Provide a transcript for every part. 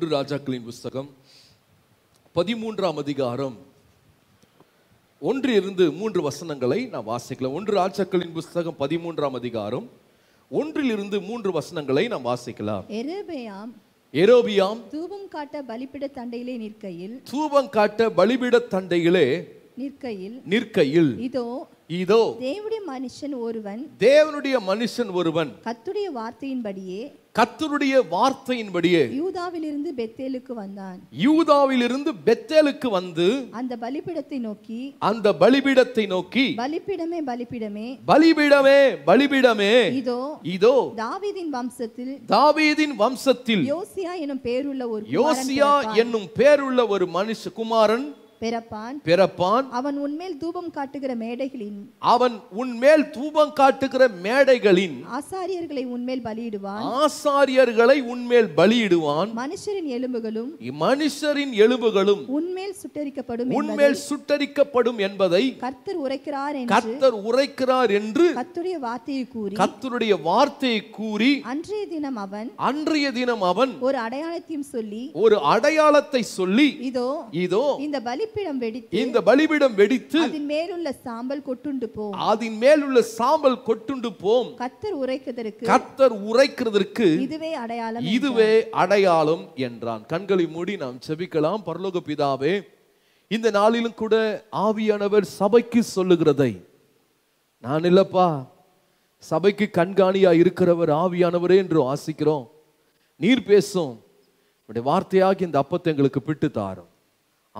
ஒன்று ராஜாக்களின் புஸ்தகம் பதிமூன்றாம் அதிகாரம் ஒன்று இருந்து மூன்று வசனங்களை நான் வாசிக்கலாம் ஒன்று ராஜாக்களின் புஸ்தகம் பதிமூன்றாம் அதிகாரம் ஒன்றிலிருந்து மூன்று வசனங்களை நாம் வாசிக்கலாம் எரோபியாம் தூபம் காட்ட பலிபிட தண்டையிலே நிற்கையில் தூபம் காட்ட பலிபிட தண்டையிலே நிற்கையில் நிற்கையில் இதோ இதோ தேவனுடைய மனுஷன் ஒருவன் தேவனுடைய மனுஷன் ஒருவன் கத்துடைய வார்த்தையின்படியே கத்தருடைய வார்த்தையின்படியே யூதாவிலிருந்து பெத்தேலுக்கு வந்தான் யூதாவிலிருந்து பெத்தேலுக்கு வந்து அந்த பலிபீடத்தை நோக்கி அந்த பலிபீடத்தை நோக்கி பலிபீடமே பலிபீடமே பலிபீடமே பலிபீடமே இதோ இதோ தாவீதின் வம்சத்தில் தாவீதின் வம்சத்தில் யோசியா எனும் பேருள்ள ஒரு யோசியா என்னும் பேருள்ள ஒரு மனுஷ குமாரன் பிறப்பான் பிறப்பான் அவன் உன்மேல் தூபம் காட்டுகிற மேடைகளின் அவன் உன்மேல் தூபம் காட்டுகிற மேடைகளின் ஆசாரியர்களை உன்மேல் பலியிடுவான் ஆசாரியர்களை உன்மேல் பலியிடுவான் மனுஷரின் எலும்புகளும் மனுஷரின் எலும்புகளும் உன்மேல் சுட்டரிக்கப்படும் உன்மேல் சுட்டரிக்கப்படும் என்பதை கர்த்தர் உரைக்கிறார் என்று கர்த்தர் உரைக்கிறார் என்று கர்த்தருடைய வார்த்தையை கூறி கர்த்தருடைய வார்த்தையை கூறி அன்றைய தினம் அவன் அன்றைய தினம் அவன் ஒரு அடையாளத்தையும் சொல்லி ஒரு அடையாளத்தை சொல்லி இதோ இதோ இந்த பலி பலிபீடம் வெடித்து இந்த பலிபீடம் வெடித்து மேல் மேலுள்ள சாம்பல் கொட்டுண்டு போம் மேல் உள்ள சாம்பல் கொட்டுண்டு போம் கத்தர் உரைக்கிறதற்கு கத்தர் உரைக்கிறதற்கு இதுவே அடையாளம் இதுவே அடையாளம் என்றான் கண்களை மூடி நாம் செபிக்கலாம் பரலோக பிதாவே இந்த நாளிலும் கூட ஆவியானவர் சபைக்கு சொல்லுகிறதை நான் இல்லப்பா சபைக்கு கண்காணியா இருக்கிறவர் ஆவியானவரே என்று ஆசிக்கிறோம் நீர் பேசும் வார்த்தையாகி இந்த அப்பத்தை எங்களுக்கு பிட்டு தாரும்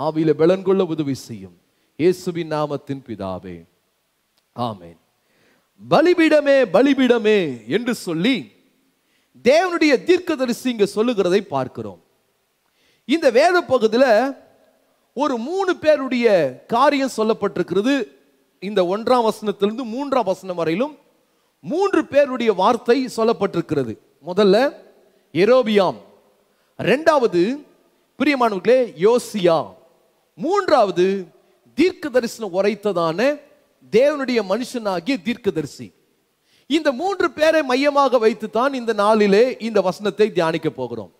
ஆவியில பலன் கொள்ள உதவி செய்யும் இயேசுவின் நாமத்தின் பிதாவே ஆமேன் பலிபீடமே பலிபீடமே என்று சொல்லி தேவனுடைய தீர்க்கதரிசி இங்க சொல்லுகிறதை பார்க்கிறோம் இந்த வேத பகுதியில் ஒரு மூணு பேருடைய காரியம் சொல்லப்பட்டிருக்கிறது இந்த ஒன்றாம் வசனத்திலிருந்து மூன்றாம் வசனம் வரையிலும் மூன்று பேருடைய வார்த்தை சொல்லப்பட்டிருக்கிறது முதல்ல எரோபியாம் ரெண்டாவது பிரியமானவர்களே யோசியா மூன்றாவது தீர்க்க தரிசனம் உரைத்ததான தேவனுடைய மனுஷனாகிய தீர்க்க தரிசி இந்த மூன்று பேரை மையமாக வைத்து தான் இந்த நாளிலே இந்த வசனத்தை தியானிக்க போகிறோம்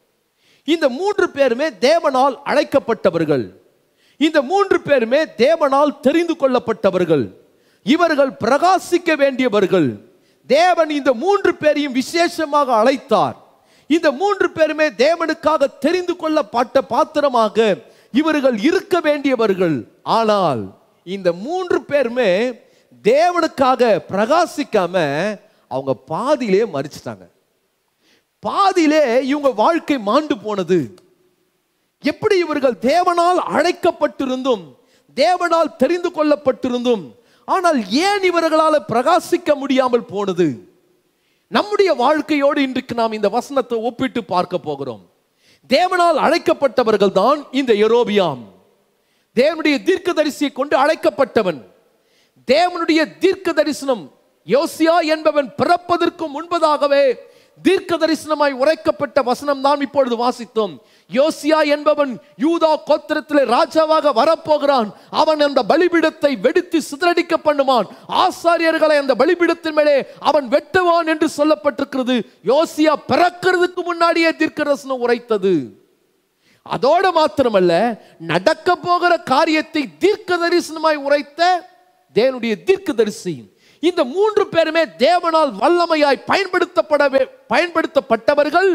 இந்த மூன்று பேருமே தேவனால் அழைக்கப்பட்டவர்கள் இந்த மூன்று பேருமே தேவனால் தெரிந்து கொள்ளப்பட்டவர்கள் இவர்கள் பிரகாசிக்க வேண்டியவர்கள் தேவன் இந்த மூன்று பேரையும் விசேஷமாக அழைத்தார் இந்த மூன்று பேருமே தேவனுக்காக தெரிந்து கொள்ளப்பட்ட பாத்திரமாக இவர்கள் இருக்க வேண்டியவர்கள் ஆனால் இந்த மூன்று பேருமே தேவனுக்காக பிரகாசிக்காம அவங்க பாதியிலே மறிச்சிட்டாங்க பாதியிலே இவங்க வாழ்க்கை மாண்டு போனது எப்படி இவர்கள் தேவனால் அழைக்கப்பட்டிருந்தும் தேவனால் தெரிந்து கொள்ளப்பட்டிருந்தும் ஆனால் ஏன் இவர்களால் பிரகாசிக்க முடியாமல் போனது நம்முடைய வாழ்க்கையோடு இன்றைக்கு நாம் இந்த வசனத்தை ஒப்பிட்டு பார்க்க போகிறோம் தேவனால் அழைக்கப்பட்டவர்கள் தான் இந்த எரோபியாம் தேவனுடைய தீர்க்க தரிசியை கொண்டு அழைக்கப்பட்டவன் தேவனுடைய தீர்க்க தரிசனம் யோசியா என்பவன் பிறப்பதற்கு முன்பதாகவே தீர்க்க தரிசனமாய் உரைக்கப்பட்ட வசனம் தான் இப்பொழுது வாசித்தோம் யோசியா என்பவன் யூதா கோத்திரத்திலே ராஜாவாக வரப்போகிறான் அவன் அந்த பலிபீடத்தை வெடித்து சிதறடிக்க பண்ணுவான் ஆசாரியர்களை அந்த பலிபீடத்தின் மேலே அவன் வெட்டுவான் என்று சொல்லப்பட்டிருக்கிறது யோசியா பிறக்கிறதுக்கு முன்னாடியே தீர்க்கரசனம் உரைத்தது அதோடு மாத்திரமல்ல நடக்க போகிற காரியத்தை தீர்க்க தரிசனமாய் உரைத்த தேவனுடைய தீர்க்க தரிசி இந்த மூன்று பேருமே தேவனால் வல்லமையாய் பயன்படுத்தப்படவே பயன்படுத்தப்பட்டவர்கள்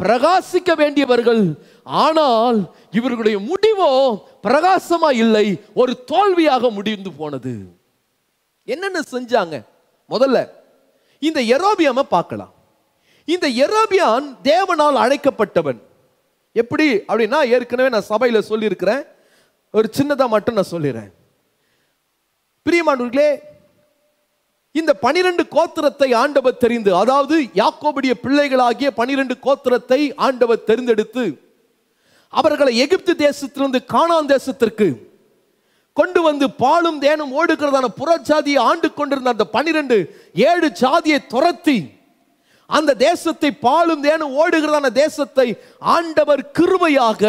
பிரகாசிக்க வேண்டியவர்கள் ஆனால் இவர்களுடைய முடிவோ பிரகாசமா இல்லை ஒரு தோல்வியாக முடிந்து போனது என்னென்ன செஞ்சாங்க முதல்ல இந்த எரோபியாம பார்க்கலாம் இந்த எரோபியான் தேவனால் அழைக்கப்பட்டவன் எப்படி அப்படின்னா ஏற்கனவே நான் சபையில் சொல்லியிருக்கிறேன் ஒரு சின்னதாக மட்டும் நான் சொல்லிடுறேன் பிரியமானவர்களே இந்த பனிரெண்டு கோத்திரத்தை ஆண்டவர் தெரிந்து அதாவது யாக்கோபுடைய பிள்ளைகளாகிய பனிரெண்டு கோத்திரத்தை ஆண்டவர் தெரிந்தெடுத்து அவர்களை எகிப்து தேசத்திலிருந்து காணான் தேசத்திற்கு கொண்டு வந்து பாலும் தேனும் ஓடுகிறதான புறச்சாதியை ஆண்டு கொண்டிருந்த அந்த பனிரெண்டு ஏழு சாதியை துரத்தி அந்த தேசத்தை பாலும் தேனும் ஓடுகிறதான தேசத்தை ஆண்டவர் கிருபையாக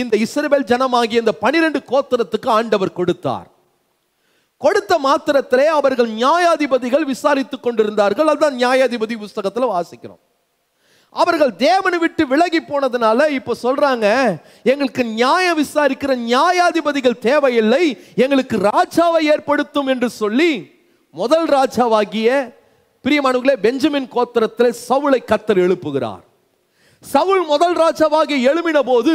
இந்த இஸ்ரேல் ஜனமாகி இந்த பனிரெண்டு கோத்திரத்துக்கு ஆண்டவர் கொடுத்தார் கொடுத்த மாத்திரத்திலே அவர்கள் நியாயாதிபதிகள் விசாரித்துக் கொண்டிருந்தார்கள் அதுதான் நியாயாதிபதி புஸ்தகத்தில் வாசிக்கிறோம் அவர்கள் தேவனை விட்டு விலகி போனதுனால இப்போ சொல்றாங்க எங்களுக்கு நியாயம் விசாரிக்கிற நியாயாதிபதிகள் தேவையில்லை எங்களுக்கு ராஜாவை ஏற்படுத்தும் என்று சொல்லி முதல் ராஜாவாகிய பிரியமானவர்களே பெஞ்சமின் கோத்திரத்தில் சவுளை கத்தர் எழுப்புகிறார் சவுள் முதல் ராஜாவாகி எழுமின போது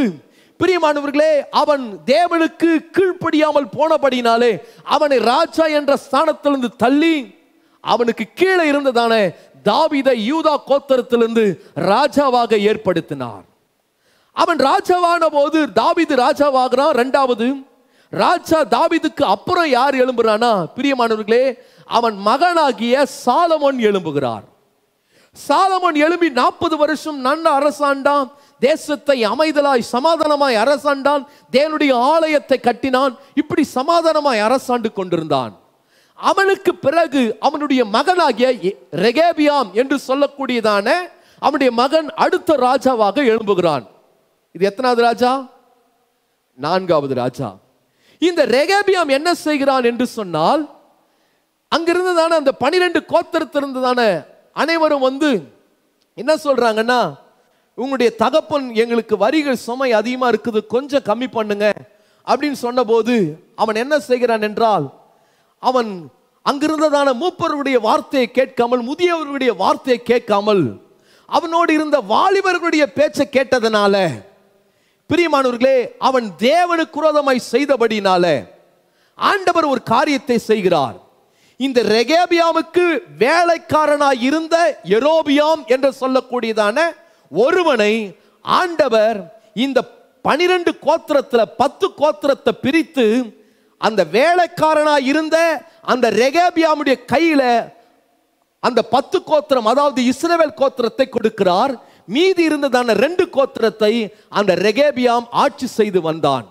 பிரியமானவர்களே அவன் தேவனுக்கு கீழ்ப்படியாமல் போனபடினாலே அவனை ராஜா என்ற ஸ்தானத்திலிருந்து தள்ளி அவனுக்கு கீழே இருந்ததான தாவிதை யூதா கோத்தரத்திலிருந்து ராஜாவாக ஏற்படுத்தினார் அவன் ராஜாவான போது தாவிது ராஜாவாகிறான் ரெண்டாவது ராஜா தாவிதுக்கு அப்புறம் யார் எழும்புறானா பிரியமானவர்களே அவன் மகனாகிய சாலமோன் எழும்புகிறார் சாலமோன் எழும்பி நாற்பது வருஷம் நன்ன அரசாண்டான் தேசத்தை அமைதலாய் சமாதானமாய் அரசாண்டான் தேனுடைய ஆலயத்தை கட்டினான் இப்படி சமாதானமாய் அரசாண்டு கொண்டிருந்தான் அவனுக்கு பிறகு அவனுடைய மகனாகிய ரெகேபியாம் என்று சொல்லக்கூடியதான அவனுடைய மகன் அடுத்த ராஜாவாக எழும்புகிறான் இது எத்தனாவது ராஜா நான்காவது ராஜா இந்த ரெகேபியாம் என்ன செய்கிறான் என்று சொன்னால் அங்கிருந்ததான அந்த பனிரெண்டு கோத்திரத்திலிருந்ததான அனைவரும் வந்து என்ன சொல்றாங்கன்னா உங்களுடைய தகப்பன் எங்களுக்கு வரிகள் சுமை அதிகமாக இருக்குது கொஞ்சம் கம்மி பண்ணுங்க அப்படின்னு சொன்னபோது அவன் என்ன செய்கிறான் என்றால் அவன் அங்கிருந்ததான மூப்பருடைய வார்த்தையை கேட்காமல் முதியவர்களுடைய வார்த்தையை கேட்காமல் அவனோடு இருந்த வாலிபர்களுடைய பேச்சை கேட்டதனால பிரியமானவர்களே அவன் தேவனுக்கு குரோதமாய் செய்தபடினால ஆண்டவர் ஒரு காரியத்தை செய்கிறார் இந்த ரெகேபியாமுக்கு வேலைக்காரனாய் இருந்த எரோபியாம் என்று சொல்லக்கூடியதான ஒருவனை ஆண்டவர் இந்த பனிரெண்டு கோத்திரத்தில் பத்து கோத்திரத்தை பிரித்து அந்த வேலைக்காரனா இருந்த அந்த ரெகேபியாமுடைய கையில அந்த பத்து கோத்திரம் அதாவது இஸ்ரேவேல் கோத்திரத்தை கொடுக்கிறார் மீதி இருந்ததான ரெண்டு கோத்திரத்தை அந்த ரெகேபியாம் ஆட்சி செய்து வந்தான்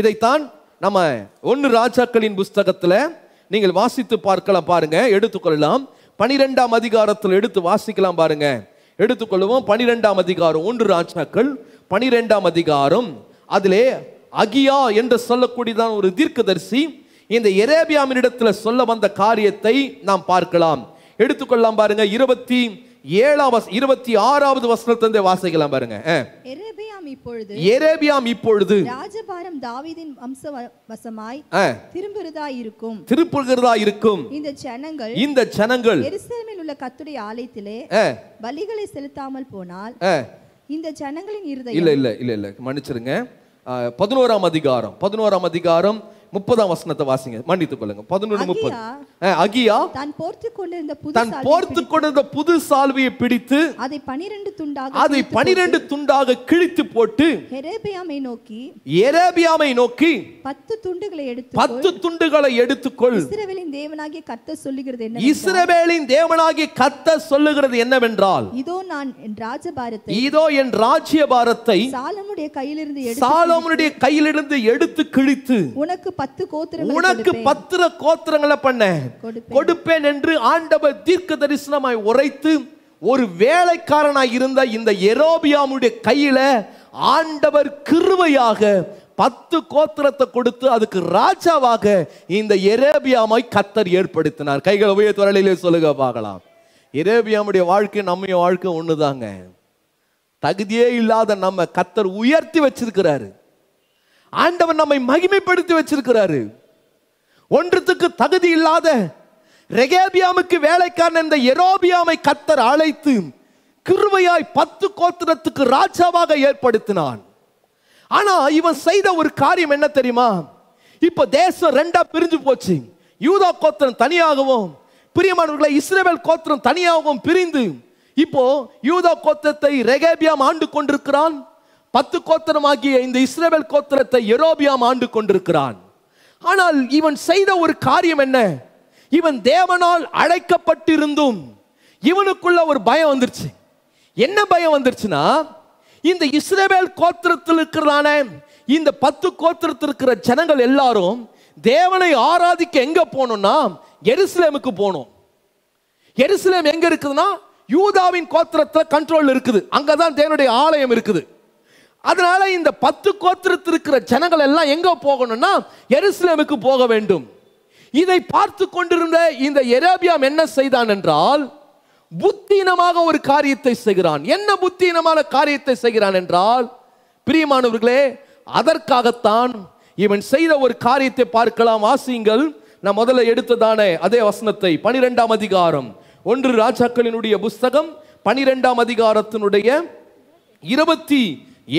இதைத்தான் நம்ம ஒன்று ராஜாக்களின் புஸ்தகத்தில் நீங்கள் வாசித்து பார்க்கலாம் பாருங்க எடுத்துக்கொள்ளலாம் பனிரெண்டாம் அதிகாரத்தில் எடுத்து வாசிக்கலாம் பாருங்க எடுத்துக்கொள்வோம் பனிரெண்டாம் அதிகாரம் ஒன்று ராஜாக்கள் பனிரெண்டாம் அதிகாரம் அதிலே அகியா என்று சொல்லக்கூடியதான் ஒரு தீர்க்கதரிசி இந்த எரேபியாமினிடத்தில் சொல்ல வந்த காரியத்தை நாம் பார்க்கலாம் எடுத்துக்கொள்ளலாம் பாருங்க இருபத்தி ஏழாவது இருபத்தி ஆறாவது வசனத்தை வாசிக்கலாம் பாருங்க எரேபியாம் இப்பொழுது ராஜபாரம் தாவீதின் வம்ச வசமாய் திரும்புறதா இருக்கும் திரும்புகிறதா இருக்கும் இந்த ஜனங்கள் இந்த ஜனங்கள் எருசலேமில் உள்ள கத்துடைய ஆலயத்திலே பலிகளை செலுத்தாமல் போனால் இந்த ஜனங்களின் இருதயம் இல்ல இல்ல இல்ல இல்ல மன்னிச்சிருங்க பதினோராம் அதிகாரம் பதினோராம் அதிகாரம் முப்பதாம் வசனத்தை வாசிங்க மன்னித்துக் கொள்ளுங்க பதினொன்று முப்பது அகியா தன் போர்த்து கொண்டிருந்த புது சால்வியை பிடித்து அதை பனிரெண்டு துண்டாக அதை பனிரெண்டு துண்டாக கிழித்து போட்டு எரேபியாமை நோக்கி எரேபியாமை நோக்கி பத்து துண்டுகளை எடுத்து பத்து துண்டுகளை எடுத்துக்கொள் இஸ்ரவேலின் தேவனாகிய கத்த சொல்லுகிறது என்ன இஸ்ரவேலின் தேவனாகிய கத்த சொல்லுகிறது என்னவென்றால் இதோ நான் என் ராஜபாரத்தை இதோ என் ராஜ்ய பாரத்தை சாலமுடைய கையிலிருந்து சாலமுடைய கையிலிருந்து எடுத்து கிழித்து உனக்கு பத்து உனக்கு பத்திர கோத்திரங்களை பண்ண கொடுப்பேன் என்று ஆண்டவர் தீர்க்க தரிசனமாய் உரைத்து ஒரு வேலைக்காரனாய் இருந்த இந்த எரோபியாமுடைய கையில ஆண்டவர் கிருவையாக பத்து கோத்திரத்தை கொடுத்து அதுக்கு ராஜாவாக இந்த எரேபியாமாய் கத்தர் ஏற்படுத்தினார் கைகள் உயர் துறையிலே சொல்லுக பார்க்கலாம் எரேபியாமுடைய வாழ்க்கை நம்ம வாழ்க்கை ஒண்ணுதாங்க தகுதியே இல்லாத நம்ம கத்தர் உயர்த்தி வச்சிருக்கிறாரு ஆண்டவன் நம்மை மகிமைப்படுத்தி வச்சிருக்கிறாரு ஒன்றத்துக்கு தகுதி இல்லாத ரெகேபியாமுக்கு வேலைக்காரன் இந்த எரோபியாமை கத்தர் அழைத்து கிருவையாய் பத்து கோத்திரத்துக்கு ராஜாவாக ஏற்படுத்தினான் ஆனா இவன் செய்த ஒரு காரியம் என்ன தெரியுமா இப்ப தேசம் ரெண்டா பிரிஞ்சு போச்சு யூதா கோத்திரம் தனியாகவும் பிரியமானவர்களை இஸ்ரேவேல் கோத்திரம் தனியாகவும் பிரிந்து இப்போ யூதா கோத்திரத்தை ரெகேபியாம் ஆண்டு கொண்டிருக்கிறான் பத்து கோத்திரமாகிய இந்த இஸ்ரேவேல் கோத்திரத்தை எரோபியாம் ஆண்டு கொண்டிருக்கிறான் ஆனால் இவன் செய்த ஒரு காரியம் என்ன இவன் தேவனால் அழைக்கப்பட்டிருந்தும் இவனுக்குள்ள ஒரு பயம் வந்துருச்சு என்ன பயம் வந்துருச்சுன்னா இந்த இஸ்ரேவேல் கோத்திரத்தில் இருக்கிறதான இந்த பத்து கோத்திரத்தில் இருக்கிற ஜனங்கள் எல்லாரும் தேவனை ஆராதிக்க எங்க போனோம்னா எருசலேமுக்கு போனோம் எருசலேம் எங்க இருக்குதுன்னா யூதாவின் கோத்திரத்தில் கண்ட்ரோல் இருக்குது அங்கதான் தேவனுடைய ஆலயம் இருக்குது அதனால இந்த பத்து கோத்திரத்தில் இருக்கிற ஜனங்கள் எல்லாம் எங்க போகணும்னா எருசலேமுக்கு போக வேண்டும் இதை பார்த்து கொண்டிருந்த இந்த எரேபியாம் என்ன செய்தான் என்றால் புத்தீனமாக ஒரு காரியத்தை செய்கிறான் என்ன புத்தீனமான காரியத்தை செய்கிறான் என்றால் பிரியமானவர்களே அதற்காகத்தான் இவன் செய்த ஒரு காரியத்தை பார்க்கலாம் வாசியுங்கள் நான் முதல்ல எடுத்ததானே அதே வசனத்தை பனிரெண்டாம் அதிகாரம் ஒன்று ராஜாக்களினுடைய புஸ்தகம் பனிரெண்டாம் அதிகாரத்தினுடைய இருபத்தி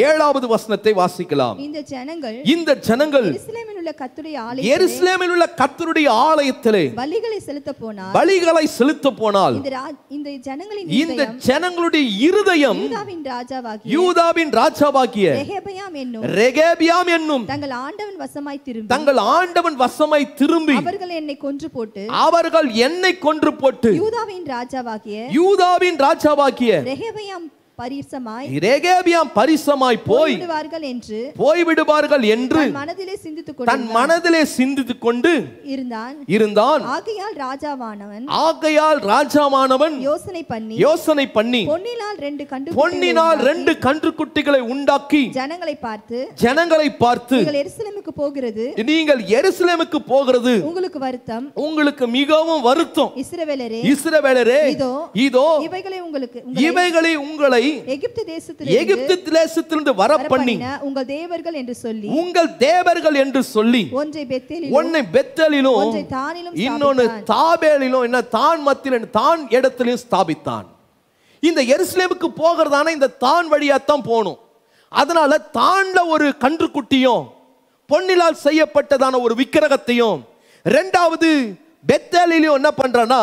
ஏழாவது வசனத்தை வாசிக்கலாம் இந்த ஜனங்கள் இந்த ஜனங்கள் எருசலேமில் உள்ள கத்துடைய ஆலயம் எருசலேமில் உள்ள கத்தருடைய ஆலயத்திலே பலிகளை செலுத்த போனால் பலிகளை செலுத்த போனால் இந்த ஜனங்களின் இந்த ஜனங்களுடைய இருதயம் யூதாவின் ராஜாவாகிய யூதாவின் ராஜாவாகிய ரெகேபியாம் என்னும் ரெகேபியாம் என்னும் தங்கள் ஆண்டவன் வசமாய் திரும்பி தங்கள் ஆண்டவன் வசமாய் திரும்பி அவர்கள் என்னை கொன்று போட்டு அவர்கள் என்னை கொன்று போட்டு யூதாவின் ராஜாவாகிய யூதாவின் ராஜாவாகிய ரெகேபியாம் பரிசமாய் ரேகேபியாம் பரிசமாய் போய் விடுவார்கள் என்று போய் விடுவார்கள் என்று மனதிலே சிந்தித்துக் கொண்டு தன் மனதிலே சிந்தித்து கொண்டு இருந்தான் இருந்தான் ஆகையால் ராஜாவானவன் ஆகையால் ராஜாவானவன் யோசனை பண்ணி யோசனை பண்ணி பொன்னினால் ரெண்டு கன்று பொன்னினால் ரெண்டு கன்று குட்டிகளை உண்டாக்கி ஜனங்களை பார்த்து ஜனங்களை பார்த்து நீங்கள் எருசலேமுக்கு போகிறது நீங்கள் எருசலேமுக்கு போகிறது உங்களுக்கு வருத்தம் உங்களுக்கு மிகவும் வருத்தம் இஸ்ரவேலரே இஸ்ரவேலரே இதோ இதோ இவைகளை உங்களுக்கு இவைகளை உங்களை எகிப்து தேசத்திலிருந்து எகிப்து தேசத்திலிருந்து வர பண்ணி உங்கள் தேவர்கள் என்று சொல்லி உங்கள் தேவர்கள் என்று சொல்லி ஒன்றை பெத்தேலிலும் ஒன்றை பெத்தேலிலும் ஒன்றை தானிலும் இன்னொன்று தாபேலிலும் என்ன தான் மத்தியில் தான் ஸ்தாபித்தான் இந்த எருசலேமுக்கு போகிறதான இந்த தான் வழியாத்தான் போகணும் அதனால தாண்ட ஒரு கன்றுக்குட்டியும் பொன்னிலால் செய்யப்பட்டதான ஒரு விக்கிரகத்தையும் ரெண்டாவது பெத்தேலிலையும் என்ன பண்றேன்னா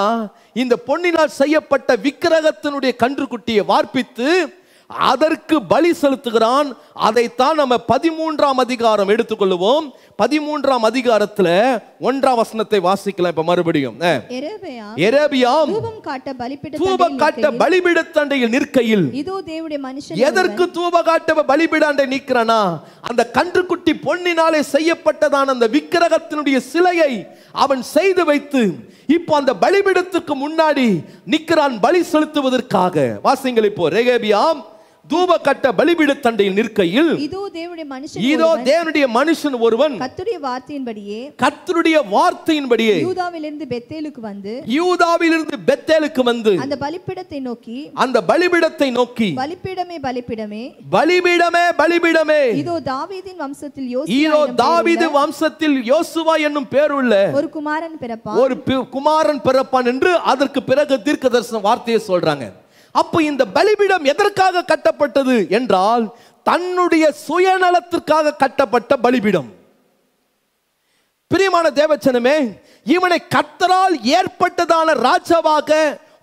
இந்த பொன்னினால் செய்யப்பட்ட விக்கிரகத்தினுடைய கன்று குட்டியை வார்ப்பித்து அதற்கு பலி செலுத்துகிறான் அதைத்தான் நம்ம பதிமூன்றாம் அதிகாரம் எடுத்துக்கொள்வோம் பதிமூன்றாம் அதிகாரத்துல ஒன்றாம் வசனத்தை வாசிக்கலாம் இப்ப மறுபடியும் பலிபிடத்தண்டையில் நிற்கையில் எதற்கு தூப காட்ட பலிபிடாண்டை நிற்கிறானா அந்த கன்றுக்குட்டி பொன்னினாலே செய்யப்பட்டதான அந்த விக்கிரகத்தினுடைய சிலையை அவன் செய்து வைத்து இப்போ அந்த பலிபிடத்துக்கு முன்னாடி நிற்கிறான் பலி செலுத்துவதற்காக வாசிங்கள் இப்போ ரெகேபியாம் தூப கட்ட பலிபீட தண்டையில் நிற்கையில் இதோ தேவனுடைய மனுஷன் இதோ தேவனுடைய மனுஷன் ஒருவன் கர்த்தருடைய வார்த்தையின்படியே கர்த்தருடைய வார்த்தையின்படியே யூதாவிலிருந்து பெத்தேலுக்கு வந்து யூதாவிலிருந்து பெத்தேலுக்கு வந்து அந்த பலிபீடத்தை நோக்கி அந்த பலிபீடத்தை நோக்கி பலிபீடமே பலிபீடமே பலிபீடமே பலிபீடமே இதோ தாவீதின் வம்சத்தில் யோசுவா இதோ தாவீது வம்சத்தில் யோசுவா என்னும் பேருள்ள ஒரு குமாரன் பிறப்பான் ஒரு குமாரன் பிறப்பான் என்று அதற்கு பிறகு தீர்க்கதரிசன வார்த்தையை சொல்றாங்க அப்ப இந்த பலிபீடம் எதற்காக கட்டப்பட்டது என்றால் தன்னுடைய சுயநலத்திற்காக கட்டப்பட்ட பலிபீடம் பிரியமான தேவச்சனமே இவனை கத்தரால் ஏற்பட்டதான ராஜாவாக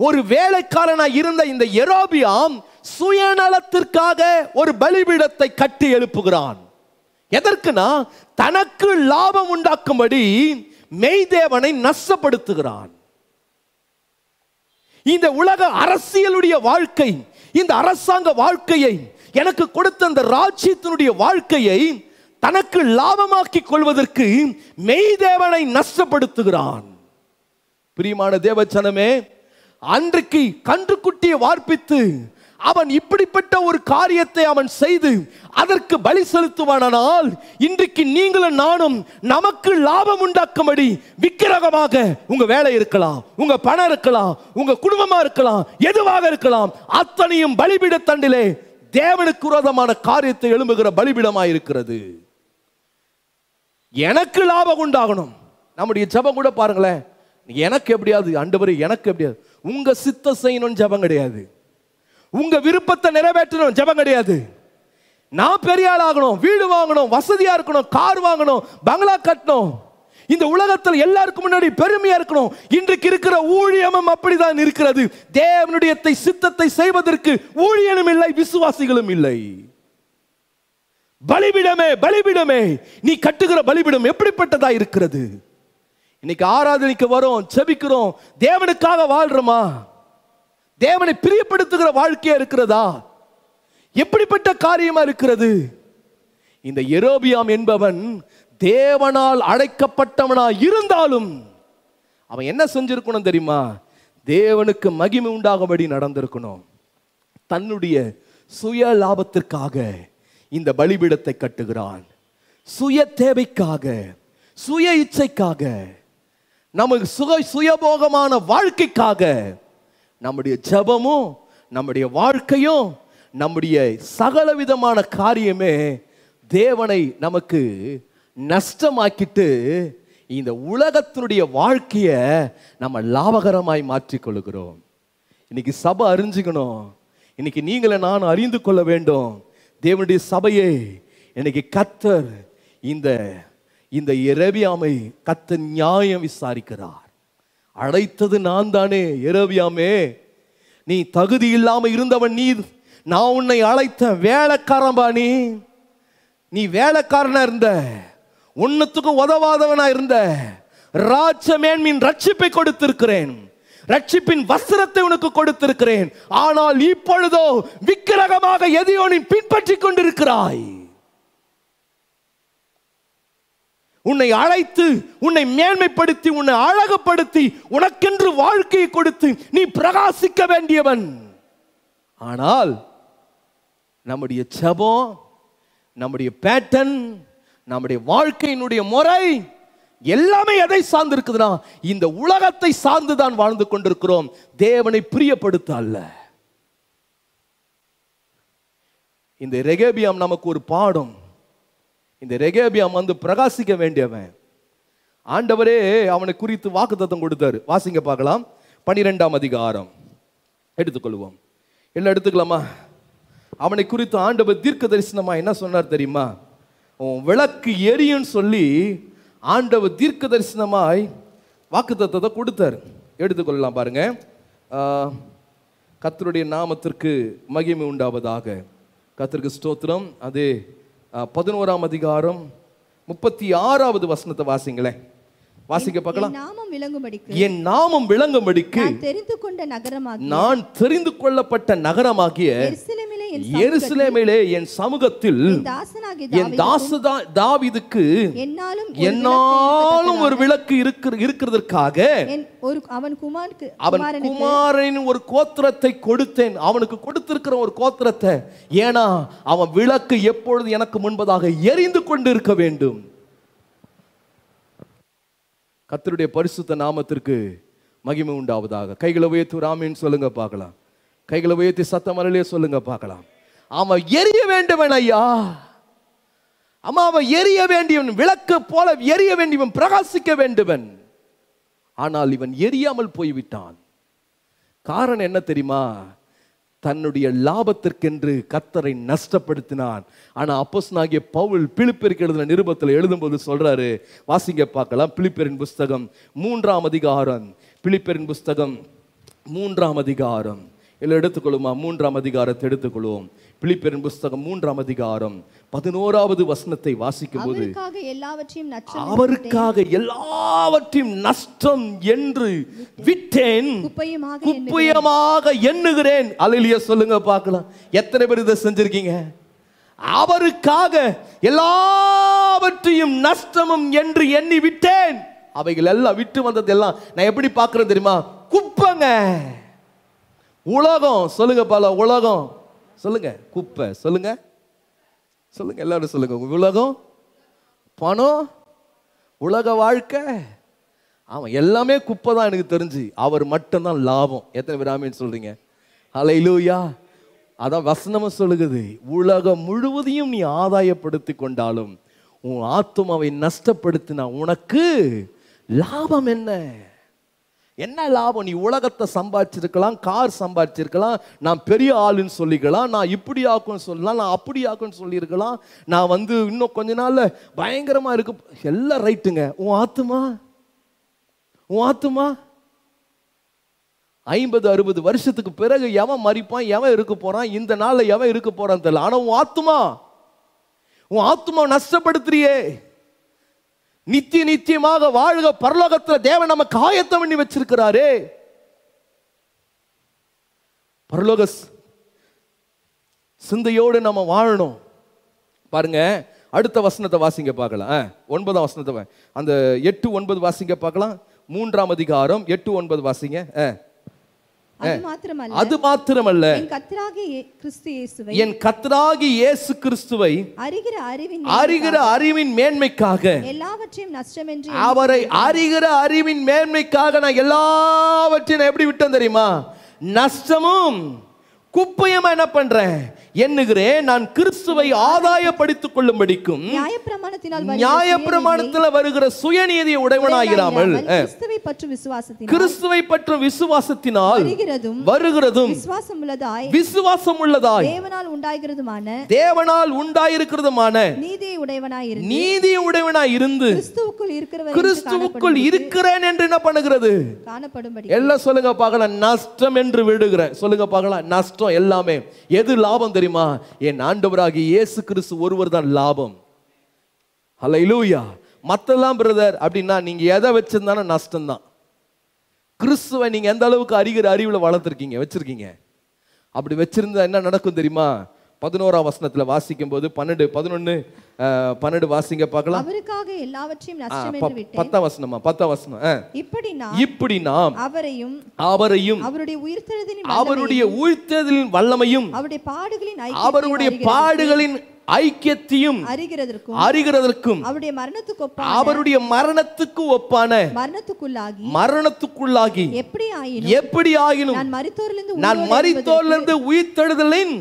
ஒரு வேலைக்காரனாக இருந்த இந்த எரோபியாம் சுயநலத்திற்காக ஒரு பலிபீடத்தை கட்டி எழுப்புகிறான் எதற்குனா தனக்கு லாபம் உண்டாக்கும்படி மெய்தேவனை நஷ்டப்படுத்துகிறான் இந்த உலக அரசியலுடைய வாழ்க்கை இந்த அரசாங்க வாழ்க்கையை எனக்கு கொடுத்த அந்த ராஜ்யத்தினுடைய வாழ்க்கையை தனக்கு லாபமாக்கி கொள்வதற்கு மெய்தேவனை நஷ்டப்படுத்துகிறான் பிரியமான தேவச்சனமே அன்றைக்கு கன்றுக்குட்டியை வார்ப்பித்து அவன் இப்படிப்பட்ட ஒரு காரியத்தை அவன் செய்து அதற்கு பலி செலுத்துவானால் இன்றைக்கு நீங்களும் நானும் நமக்கு லாபம் உண்டாக்கும்படி விக்கிரகமாக உங்க வேலை இருக்கலாம் உங்க பணம் இருக்கலாம் உங்க குடும்பமா இருக்கலாம் எதுவாக இருக்கலாம் அத்தனையும் பலிபீட தண்டிலே தேவனுக்கு விரோதமான காரியத்தை எழும்புகிற பலிபீடமாக இருக்கிறது எனக்கு லாபம் உண்டாகணும் நம்முடைய ஜபம் கூட பாருங்களேன் எனக்கு எப்படியாது அண்டு எனக்கு எப்படியாது உங்க சித்த செய்யணும்னு ஜபம் கிடையாது உங்க விருப்பத்தை நிறைவேற்றணும் ஜபம் கிடையாது நான் பெரிய ஆள் ஆகணும் வீடு வாங்கணும் வசதியா இருக்கணும் கார் வாங்கணும் பங்களா கட்டணும் இந்த உலகத்தில் எல்லாருக்கும் முன்னாடி பெருமையா இருக்கணும் இன்றைக்கு இருக்கிற ஊழியமும் அப்படிதான் இருக்கிறது தேவனுடைய சித்தத்தை செய்வதற்கு ஊழியனும் இல்லை விசுவாசிகளும் இல்லை பலிபிடமே பலிபிடமே நீ கட்டுகிற பலிபிடம் எப்படிப்பட்டதா இருக்கிறது இன்னைக்கு ஆராதனைக்கு வரோம் செபிக்கிறோம் தேவனுக்காக வாழ்றோமா தேவனை பிரியப்படுத்துகிற வாழ்க்கையா இருக்கிறதா எப்படிப்பட்ட காரியமா இருக்கிறது இந்த எரோபியாம் என்பவன் தேவனால் அழைக்கப்பட்டவனா இருந்தாலும் அவன் என்ன செஞ்சிருக்கணும் தெரியுமா தேவனுக்கு மகிமை உண்டாகும்படி நடந்திருக்கணும் தன்னுடைய சுய லாபத்திற்காக இந்த பலிபீடத்தை கட்டுகிறான் சுய தேவைக்காக சுய இச்சைக்காக நமக்கு சுக சுயபோகமான வாழ்க்கைக்காக நம்முடைய ஜபமும் நம்முடைய வாழ்க்கையும் நம்முடைய சகல விதமான காரியமே தேவனை நமக்கு நஷ்டமாக்கிட்டு இந்த உலகத்தினுடைய வாழ்க்கையை நம்ம லாபகரமாய் மாற்றிக்கொள்கிறோம் இன்னைக்கு சபை அறிஞ்சுக்கணும் இன்னைக்கு நீங்களை நான் அறிந்து கொள்ள வேண்டும் தேவனுடைய சபையை இன்னைக்கு கத்தர் இந்த இந்த இரவியாமை கத்த நியாயம் விசாரிக்கிறார் அழைத்தது நான் தானே எரவியாமே நீ தகுதி இல்லாமல் இருந்தவன் நீ நான் உன்னை அழைத்த வேலைக்காரம்பா நீ நீ வேலைக்காரனா இருந்த உன்னத்துக்கு உதவாதவனா இருந்த ராஜமேன்மின் ரட்சிப்பை கொடுத்திருக்கிறேன் ரட்சிப்பின் வஸ்திரத்தை உனக்கு கொடுத்திருக்கிறேன் ஆனால் இப்பொழுதோ விக்கிரகமாக எதையோ நீ பின்பற்றி கொண்டிருக்கிறாய் உன்னை அழைத்து உன்னை மேன்மைப்படுத்தி உன்னை அழகுப்படுத்தி உனக்கென்று வாழ்க்கையை கொடுத்து நீ பிரகாசிக்க வேண்டியவன் ஆனால் நம்முடைய செபம் நம்முடைய பேட்டன் நம்முடைய வாழ்க்கையினுடைய முறை எல்லாமே எதை சார்ந்து இந்த உலகத்தை சார்ந்து தான் வாழ்ந்து கொண்டிருக்கிறோம் தேவனை பிரியப்படுத்த அல்ல இந்த ரெகேபியம் நமக்கு ஒரு பாடம் இந்த ரெகேபி வந்து பிரகாசிக்க வேண்டியவன் ஆண்டவரே அவனை குறித்து வாக்கு தத்தம் கொடுத்தாரு வாசிங்க பார்க்கலாம் பனிரெண்டாம் அதிகாரம் எடுத்துக்கொள்வோம் எல்லாம் எடுத்துக்கலாமா அவனை குறித்து ஆண்டவர் தீர்க்க தரிசனமா என்ன சொன்னார் தெரியுமா உன் விளக்கு எரியன்னு சொல்லி ஆண்டவர் தீர்க்க தரிசனமாய் வாக்கு தத்தத்தை கொடுத்தார் எடுத்துக்கொள்ளலாம் பாருங்க கத்தருடைய நாமத்திற்கு மகிமை உண்டாவதாக கத்திற்கு ஸ்தோத்திரம் அதே பதினோராம் அதிகாரம் முப்பத்தி ஆறாவது வசனத்தை வாசிங்களேன் வாசிக்க பார்க்கலாம் நாமம் விளங்கும்படிக்கு என் நாமம் விளங்கும்படிக்கு தெரிந்து கொண்ட நகரமாக நான் தெரிந்து கொள்ளப்பட்ட நகரமாகிய எருசலேமிலே என் சமூகத்தில் என் தாசு தாவிதுக்கு என்னாலும் ஒரு விளக்கு இருக்கிறதற்காக அவன் குமாருக்கு அவன் குமாரின் ஒரு கோத்திரத்தை கொடுத்தேன் அவனுக்கு கொடுத்திருக்கிற ஒரு கோத்திரத்தை ஏன்னா அவன் விளக்கு எப்பொழுது எனக்கு முன்பதாக எரிந்து கொண்டிருக்க வேண்டும் கத்தருடைய பரிசுத்த நாமத்திற்கு மகிமை உண்டாவதாக கைகளை உயர்த்து ராமின்னு சொல்லுங்க பார்க்கலாம் கைகளை உயர்த்தி சத்தம் அருளே சொல்லுங்க பார்க்கலாம் அவன் எரிய வேண்டுவன் ஐயா அம்மா அவன் எரிய வேண்டியவன் விளக்கு போல எரிய வேண்டியவன் பிரகாசிக்க வேண்டுவன் ஆனால் இவன் எரியாமல் போய்விட்டான் காரணம் என்ன தெரியுமா தன்னுடைய லாபத்திற்கென்று கத்தரை நஷ்டப்படுத்தினான் ஆனால் அப்போஸ் நாகிய பவுல் பிலிப்பெருக்கிறது நிருபத்தில் எழுதும்போது சொல்றாரு வாசிங்க பார்க்கலாம் பிலிப்பெரின் புஸ்தகம் மூன்றாம் அதிகாரம் பிலிப்பெரின் புஸ்தகம் மூன்றாம் அதிகாரம் இல்லை எடுத்துக்கொள்ளுமா மூன்றாம் அதிகாரத்தை எடுத்துக்கொள்வோம் பிளிப்பெரும் புஸ்தகம் மூன்றாம் அதிகாரம் பதினோராவது வசனத்தை வாசிக்கும் போது அவருக்காக எல்லாவற்றையும் நஷ்டம் என்று விட்டேன் குப்பயமாக எண்ணுகிறேன் அலிலிய சொல்லுங்க பார்க்கலாம் எத்தனை பேர் இதை செஞ்சிருக்கீங்க அவருக்காக எல்லாவற்றையும் நஷ்டமும் என்று எண்ணி விட்டேன் அவைகள் எல்லாம் விட்டு வந்தது எல்லாம் நான் எப்படி பார்க்கறேன் தெரியுமா குப்பங்க உலகம் சொல்லுங்க பல உலகம் சொல்லுங்க குப்பை சொல்லுங்க சொல்லுங்க எல்லாரும் சொல்லுங்க உலகம் பணம் உலக வாழ்க்கை ஆமாம் எல்லாமே குப்பை தான் எனக்கு தெரிஞ்சு அவர் மட்டும்தான் லாபம் எத்தனை பேர் சொல்கிறீங்க சொல்கிறீங்க அலையிலூயா அதான் வசனமும் சொல்லுகுது உலகம் முழுவதையும் நீ ஆதாயப்படுத்தி கொண்டாலும் உன் ஆத்மாவை நஷ்டப்படுத்தினா உனக்கு லாபம் என்ன என்ன லாபம் நீ உலகத்தை சம்பாதிச்சிருக்கலாம் கார் சம்பாதிச்சிருக்கலாம் நான் பெரிய ஆளுன்னு சொல்லிக்கலாம் நான் இப்படி ஆக்கும்னு சொல்லலாம் நான் அப்படி ஆக்கும்னு சொல்லியிருக்கலாம் நான் வந்து இன்னும் கொஞ்ச நாளில் பயங்கரமாக இருக்கு எல்லாம் ரைட்டுங்க உன் ஆத்துமா உன் ஆத்துமா ஐம்பது அறுபது வருஷத்துக்கு பிறகு எவன் மறிப்பான் எவன் இருக்க போகிறான் இந்த நாளில் எவன் இருக்க போறான்னு தெரியல ஆனால் உன் ஆத்துமா உன் ஆத்துமா நஷ்டப்படுத்துறியே நித்திய நித்தியமாக வாழ்க பரலோகத்தில் தேவன் நமக்கு ஆயத்தம் பண்ணி வச்சிருக்கிறாரே பரலோக சிந்தையோடு நம்ம வாழணும் பாருங்க அடுத்த வசனத்தை வாசிங்க பார்க்கலாம் ஒன்பதாம் வசனத்தை அந்த எட்டு ஒன்பது வாசிங்க பார்க்கலாம் மூன்றாம் அதிகாரம் எட்டு ஒன்பது வாசிங்க அது மாத்திரமல்ல என் கத்தராகி இயேசு கிறிஸ்துவை அறிகிற அறிவின் அறிகிற அறிவின் மேன்மைக்காக எல்லாவற்றையும் நஷ்டம் என்று அவரை அறிகிற அறிவின் மேன்மைக்காக நான் எல்லாவற்றையும் எப்படி விட்டேன் தெரியுமா நஷ்டமும் குப்பையுமா என்ன பண்றேன் எண்ணுகிறேன் நான் கிறிஸ்துவை ஆதாயப்படுத்திக் கொள்ளும்படிக்கும் நியாயப்பிரமாணத்தில் வருகிற சுயநீதி உடையவனாகிறாமல் கிறிஸ்துவை பற்றும் விசுவாசத்தினால் கிறிஸ்துவை பற்றும் விசுவாசத்தினால் வருகிறதும் விசுவாசம் உள்ளதாய் தேவனால் உண்டாகிறதுமான தேவனால் உண்டாயிருக்கிறதுமான நீதி உடையவனாய் இருந்து நீதி உடையவனாய் இருந்து கிறிஸ்துவுக்குள் இருக்கிறவன் கிறிஸ்துவுக்குள் இருக்கிறேன் என்று என்ன பண்ணுகிறது காணப்படும்படி எல்லாம் சொல்லுங்க பார்க்கலாம் நஷ்டம் என்று விடுகிறேன் சொல்லுங்க பார்க்கலாம் நஷ்டம் எல்லாமே எது லாபம் தெரியும் தெரியுமா என் ஆண்டவராகி இயேசு கிறிஸ்து ஒருவர் தான் லாபம் அல்ல இலூயா மற்றெல்லாம் பிரதர் அப்படின்னா நீங்கள் எதை வச்சிருந்தாலும் நஷ்டம்தான் கிறிஸ்துவை நீங்கள் எந்த அளவுக்கு அறிகிற அறிவில் வளர்த்துருக்கீங்க வச்சுருக்கீங்க அப்படி வச்சிருந்தா என்ன நடக்கும் தெரியுமா பதினோராம் வசனத்துல வாசிக்கும் போது பன்னெண்டு பதினொன்னு பன்னெண்டு வாசிங்க பார்க்கலாம் அவருக்காக எல்லாவற்றையும் பத்தாம் வசனமா பத்தாம் வசனம் இப்படி நாம் இப்படி நாம் அவரையும் அவரையும் அவருடைய உயிர்த்தெழுதலின் அவருடைய உயிர்த்தெழுதலின் வல்லமையும் அவருடைய பாடுகளின் அவருடைய பாடுகளின் ஐக்கியத்தையும் அறிகிறதற்கும் அறிகிறதற்கும் அவருடைய மரணத்துக்கு அவருடைய மரணத்துக்கு ஒப்பான மரணத்துக்குள்ளாகி மரணத்துக்குள்ளாகி எப்படி ஆயினும் எப்படி ஆயினும் நான் மரித்தோரிலிருந்து நான் மரித்தோரிலிருந்து உயிர்த்தெழுதலின்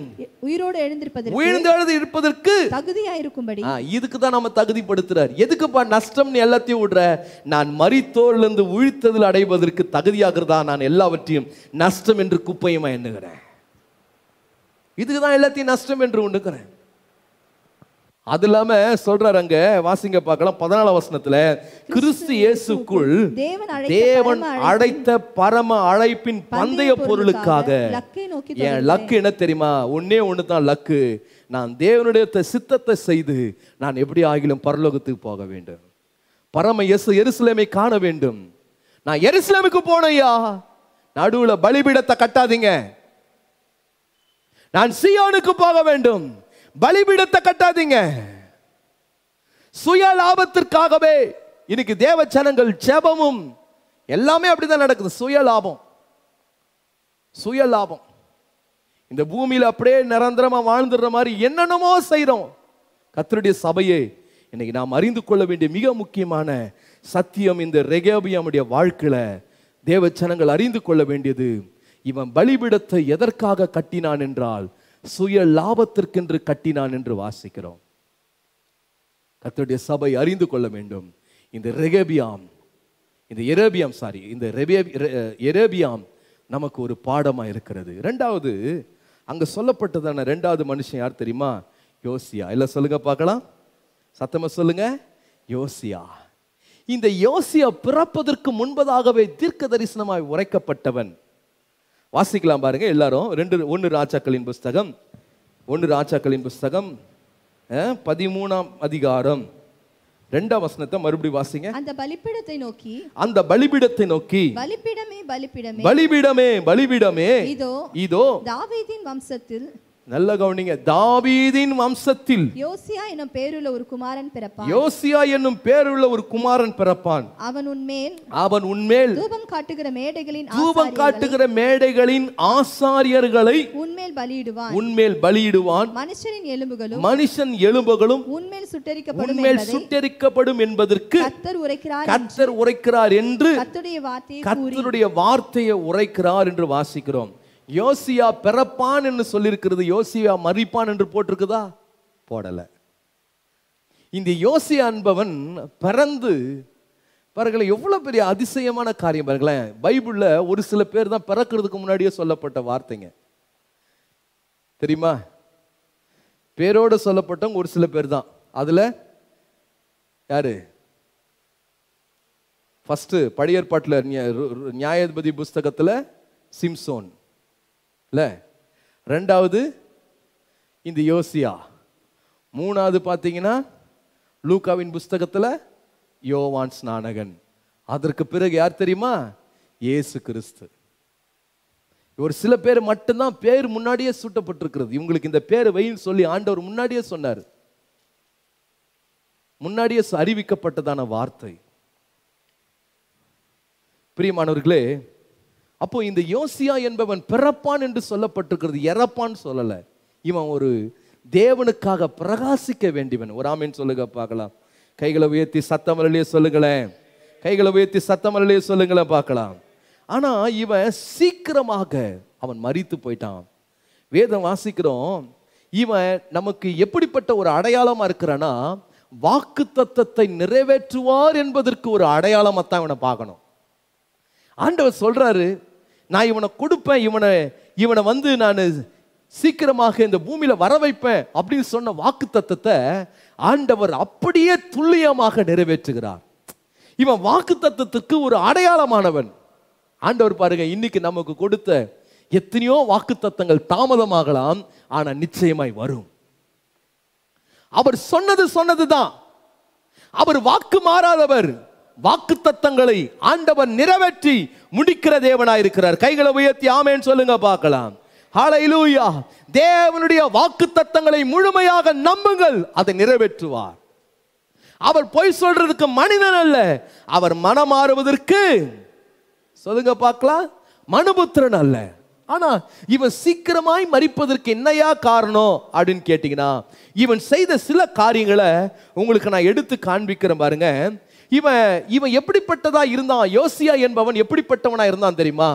உயிரோடு எழுந்திருப்பதற்கு உயிர்ந்தெழுது இருப்பதற்கு தகுதியா இருக்கும்படி இதுக்கு தான் நம்ம தகுதிப்படுத்துறார் எதுக்குப்பா நஷ்டம்னு எல்லாத்தையும் விடுற நான் மரித்தோரிலிருந்து உயிர்த்ததில் அடைவதற்கு தகுதியாகிறதா நான் எல்லாவற்றையும் நஷ்டம் என்று குப்பையுமா எண்ணுகிறேன் இதுக்கு தான் எல்லாத்தையும் நஷ்டம் என்று ஒண்ணுக்கிறேன் அது இல்லாம சொல்றாரு அங்க வாசிங்க பார்க்கலாம் பதினாலு வசனத்துல கிறிஸ்து இயேசுக்குள் தேவன் அழைத்த பரம அழைப்பின் பந்தய பொருளுக்காக என் லக்கு என்ன தெரியுமா ஒன்னே ஒண்ணுதான் லக்கு நான் தேவனுடைய சித்தத்தை செய்து நான் எப்படி ஆகிலும் பரலோகத்துக்கு போக வேண்டும் பரம இயேசு எருசலேமை காண வேண்டும் நான் எருசலேமுக்கு போனையா நடுவுல பலிபீடத்தை கட்டாதீங்க நான் சியோனுக்கு போக வேண்டும் பலிபீடத்தை கட்டாதீங்க சுய லாபத்திற்காகவே இன்னைக்கு தேவ ஜனங்கள் ஜெபமும் எல்லாமே அப்படிதான் நடக்குது சுய லாபம் சுய லாபம் இந்த பூமியில் அப்படியே நிரந்தரமா வாழ்ந்துடுற மாதிரி என்னென்னமோ செய்யறோம் கத்தருடைய சபையே இன்னைக்கு நாம் அறிந்து கொள்ள வேண்டிய மிக முக்கியமான சத்தியம் இந்த ரெகேபியமுடைய வாழ்க்கையில தேவ ஜனங்கள் அறிந்து கொள்ள வேண்டியது இவன் பலிபிடத்தை எதற்காக கட்டினான் என்றால் சுய லாபத்திற்கென்று கட்டினான் என்று வாசிக்கிறோம் கத்தருடைய சபை அறிந்து கொள்ள வேண்டும் இந்த ரெகபியாம் இந்த எரேபியாம் சாரி இந்த எரேபியாம் நமக்கு ஒரு பாடமாக இருக்கிறது ரெண்டாவது அங்கே சொல்லப்பட்டதான ரெண்டாவது மனுஷன் யார் தெரியுமா யோசியா இல்லை சொல்லுங்க பார்க்கலாம் சத்தமாக சொல்லுங்க யோசியா இந்த யோசியா பிறப்பதற்கு முன்பதாகவே தீர்க்க தரிசனமாய் உரைக்கப்பட்டவன் வாசிக்கலாம் பாருங்க எல்லாரும் ரெண்டு ஒன்று ராஜாக்களின் புஸ்தகம் ஒன்று ராஜாக்களின் புஸ்தகம் பதிமூணாம் அதிகாரம் ரெண்டாம் வசனத்தை மறுபடியும் வாசிங்க அந்த பலிபீடத்தை நோக்கி அந்த பலிபீடத்தை நோக்கி பலிபீடமே பலிபீடமே பலிபீடமே பலிபீடமே இதோ இதோ தாவீதின் வம்சத்தில் நல்ல கவனிங்க தாவீதின் வம்சத்தில் யோசியா என்னும் பேருள்ள ஒரு குமாரன் பிறப்பான் யோசியா என்னும் பேருள்ள ஒரு குமாரன் பிறப்பான் அவன் உன்மேல் அவன் உன்மேல் தூபம் காட்டுகிற மேடைகளின் தூபம் காட்டுகிற மேடைகளின் ஆசாரியர்களை உன்மேல் பலியிடுவான் உன்மேல் பலியிடுவான் மனுஷனின் எலும்புகளும் மனுஷன் எலும்புகளும் உன்மேல் சுட்டரிக்கப்படும் உன்மேல் சுட்டரிக்கப்படும் என்பதற்கு கர்த்தர் உரைக்கிறார் கர்த்தர் உரைக்கிறார் என்று கர்த்தருடைய வார்த்தையை கர்த்தருடைய வார்த்தையை உரைக்கிறார் என்று வாசிக்கிறோம் யோசியா பிறப்பான் என்று சொல்லியிருக்கிறது யோசியா மறிப்பான் என்று போட்டிருக்குதா போடலை இந்த யோசியா என்பவன் பிறந்து பாருங்களேன் எவ்வளோ பெரிய அதிசயமான காரியம் பாருங்களேன் பைபிளில் ஒரு சில பேர் தான் பிறக்கிறதுக்கு முன்னாடியே சொல்லப்பட்ட வார்த்தைங்க தெரியுமா பேரோடு சொல்லப்பட்டவங்க ஒரு சில பேர் தான் அதில் யார் ஃபஸ்ட்டு படையற்பாட்டில் நியாயாதிபதி புஸ்தகத்தில் சிம்சோன் இல்லை ரெண்டாவது இந்த யோசியா மூணாவது பார்த்தீங்கன்னா லூக்காவின் புஸ்தகத்தில் யோவான் ஸ்நானகன் அதற்கு பிறகு யார் தெரியுமா ஏசு கிறிஸ்து ஒரு சில பேர் மட்டும்தான் பேர் முன்னாடியே சூட்டப்பட்டிருக்கிறது இவங்களுக்கு இந்த பேர் வைன்னு சொல்லி ஆண்டவர் முன்னாடியே சொன்னார் முன்னாடியே அறிவிக்கப்பட்டதான வார்த்தை பிரியமானவர்களே அப்போ இந்த யோசியா என்பவன் பிறப்பான் என்று சொல்லப்பட்டிருக்கிறது இறப்பான் சொல்லலை இவன் ஒரு தேவனுக்காக பிரகாசிக்க வேண்டியவன் ஒரு ஆமின்னு சொல்லுங்க பார்க்கலாம் கைகளை உயர்த்தி சத்தமலையே சொல்லுங்களேன் கைகளை உயர்த்தி சத்தமலையே சொல்லுங்களேன் பார்க்கலாம் ஆனால் இவன் சீக்கிரமாக அவன் மறித்து போயிட்டான் வேதம் வாசிக்கிறோம் இவன் நமக்கு எப்படிப்பட்ட ஒரு அடையாளமாக இருக்கிறான்னா வாக்கு தத்தத்தை நிறைவேற்றுவார் என்பதற்கு ஒரு அடையாளமாக தான் இவனை பார்க்கணும் ஆண்டவர் சொல்கிறாரு நான் இவனை கொடுப்பேன் இவனை இவனை வந்து நான் சீக்கிரமாக இந்த பூமியில் வர வைப்பேன் அப்படின்னு சொன்ன வாக்கு ஆண்டவர் அப்படியே துல்லியமாக நிறைவேற்றுகிறார் இவன் வாக்கு ஒரு அடையாளமானவன் ஆண்டவர் பாருங்க இன்னைக்கு நமக்கு கொடுத்த எத்தனையோ வாக்கு தாமதமாகலாம் ஆனால் நிச்சயமாய் வரும் அவர் சொன்னது சொன்னது தான் அவர் வாக்கு மாறாதவர் வாக்கு தத்தங்களை ஆண்டவர் நிறைவேற்றி முடிக்கிற தேவனாயிருக்கிறார் கைகளை உயர்த்தி ஆமேன்னு சொல்லுங்க பார்க்கலாம் ஹலையிலூயா தேவனுடைய வாக்கு தத்தங்களை முழுமையாக நம்புங்கள் அதை நிறைவேற்றுவார் அவர் பொய் சொல்றதுக்கு மனிதன் அல்ல அவர் மனம் மாறுவதற்கு சொல்லுங்க பார்க்கலாம் மனுபுத்திரன் அல்ல ஆனா இவன் சீக்கிரமாய் மறிப்பதற்கு என்னையா காரணம் அப்படின்னு கேட்டீங்கன்னா இவன் செய்த சில காரியங்களை உங்களுக்கு நான் எடுத்து காண்பிக்கிறேன் பாருங்க இவன் இவன் எப்படிப்பட்டதா இருந்தான் யோசியா என்பவன் எப்படிப்பட்டவனா இருந்தான் தெரியுமா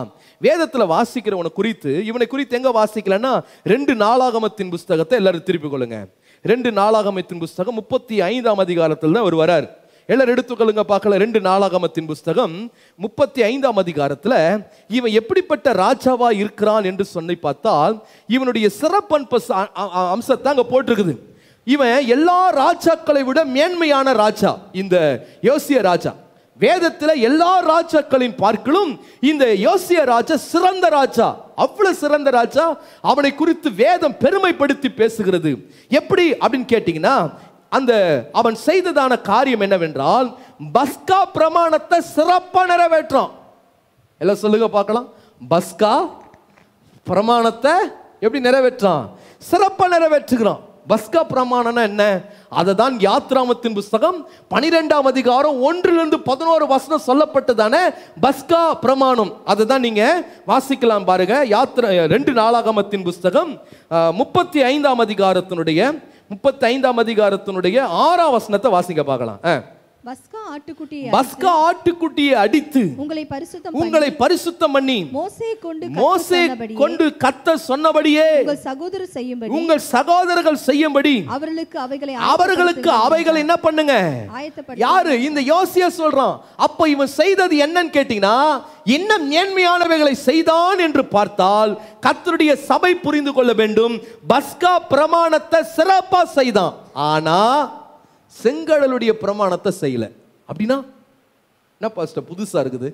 வேதத்தில் வாசிக்கிறவனை குறித்து இவனை குறித்து எங்க வாசிக்கலன்னா ரெண்டு நாளாகமத்தின் புஸ்தகத்தை எல்லாரும் திருப்பிக் கொள்ளுங்க ரெண்டு நாளாகமத்தின் புஸ்தகம் முப்பத்தி ஐந்தாம் அதிகாரத்தில் தான் அவர் வரார் எல்லாரும் எடுத்துக்கொள்ளுங்க பார்க்கல ரெண்டு நாளாகமத்தின் புஸ்தகம் முப்பத்தி ஐந்தாம் அதிகாரத்தில் இவன் எப்படிப்பட்ட ராஜாவா இருக்கிறான் என்று சொன்னை பார்த்தால் இவனுடைய சிறப்பன்பு அம்சத்தை அங்கே போட்டிருக்குது இவன் எல்லா ராஜாக்களை விட மேன்மையான ராஜா இந்த யோசிய ராஜா வேதத்தில் எல்லா ராஜாக்களின் பார்க்கலும் இந்த யோசிய ராஜா சிறந்த ராஜா அவ்வளவு சிறந்த ராஜா அவனை குறித்து வேதம் பெருமைப்படுத்தி பேசுகிறது எப்படி அப்படின்னு கேட்டீங்கன்னா அந்த அவன் செய்ததான காரியம் என்னவென்றால் பஸ்கா பிரமாணத்தை சிறப்பாக நிறைவேற்றான் எல்லாம் சொல்லுங்க பார்க்கலாம் பஸ்கா பிரமாணத்தை எப்படி நிறைவேற்றான் சிறப்பாக நிறைவேற்றுகிறான் பஸ்கா பிரமாணம்னா என்ன அதை தான் யாத்ராமத்தின் புஸ்தகம் பனிரெண்டாம் அதிகாரம் ஒன்றிலிருந்து பதினோரு வசனம் சொல்லப்பட்டதானே பஸ்கா பிரமாணம் அதை தான் நீங்கள் வாசிக்கலாம் பாருங்க யாத்ரா ரெண்டு நாளாகமத்தின் புஸ்தகம் முப்பத்தி ஐந்தாம் அதிகாரத்தினுடைய முப்பத்தி ஐந்தாம் அதிகாரத்தினுடைய ஆறாம் வசனத்தை வாசிக்க பார்க்கலாம் பஸ்கா ஆட்டுக்குட்டியை பஸ்கா ஆட்டுக்குட்டியை அடித்து உங்களை பரிசுத்தம் உங்களை பரிசுத்தம் பண்ணி மோசே கொண்டு மோசே கொண்டு கத்த சொன்னபடியே உங்கள் சகோதரர் செய்யும்படி உங்கள் சகோதரர்கள் செய்யும்படி அவர்களுக்கு அவைகளை அவர்களுக்கு அவைகளை என்ன பண்ணுங்க யாரு இந்த யோசியா சொல்றான் அப்ப இவன் செய்தது என்னன்னு கேட்டீங்கன்னா இன்னும் நேர்மையானவைகளை செய்தான் என்று பார்த்தால் கத்தருடைய சபை புரிந்து கொள்ள வேண்டும் பஸ்கா பிரமாணத்தை சிறப்பா செய்தான் ஆனா செங்கடலுடைய பிரமாணத்தை செய்யலை அப்படின்னா என்ன பாஸ்டர் புதுசாக இருக்குது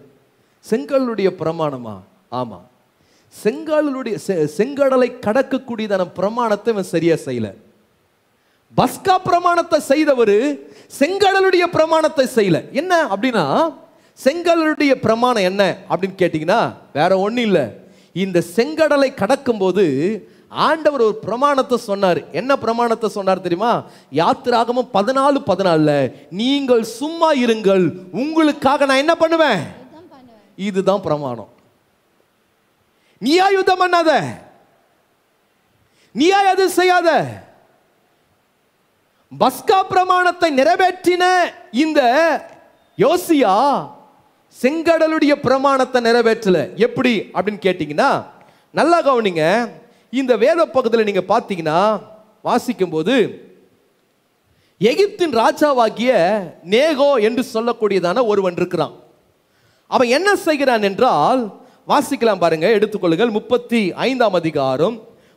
செங்கலுடைய பிரமாணமா ஆமாம் செங்காலுடைய செங்கடலை கடக்கக்கூடியதான பிரமாணத்தை அவன் சரியாக செய்யலை பஸ்கா பிரமாணத்தை செய்தவர் செங்கடலுடைய பிரமாணத்தை செய்யல என்ன அப்படின்னா செங்கடலுடைய பிரமாணம் என்ன அப்படின்னு கேட்டிங்கன்னா வேற ஒன்றும் இல்லை இந்த செங்கடலை கடக்கும்போது ஆண்டவர் ஒரு பிரமாணத்தை சொன்னார் என்ன பிரமாணத்தை சொன்னார் தெரியுமா யாத்திராகமும் பதினாலு பதினாலில் நீங்கள் சும்மா இருங்கள் உங்களுக்காக நான் என்ன பண்ணுவேன் இதுதான் பிரமாணம் நீயா யுத்தம் பண்ணாத நீயா அது செய்யாத பஸ்கா பிரமாணத்தை நிறைவேற்றின இந்த யோசியா செங்கடலுடைய பிரமாணத்தை நிறைவேற்றல எப்படி அப்படின்னு கேட்டீங்கன்னா நல்லா கவனிங்க இந்த வேத பக்கத்தில் நீங்கள் பார்த்தீங்கன்னா வாசிக்கும்போது எகிப்தின் ராஜாவாகிய நேகோ என்று சொல்லக்கூடியதான ஒருவன் இருக்கிறான் அவன் என்ன செய்கிறான் என்றால் வாசிக்கலாம் பாருங்க எடுத்துக்கொள்ளுங்கள் முப்பத்தி ஐந்தாம் அதிகாரம்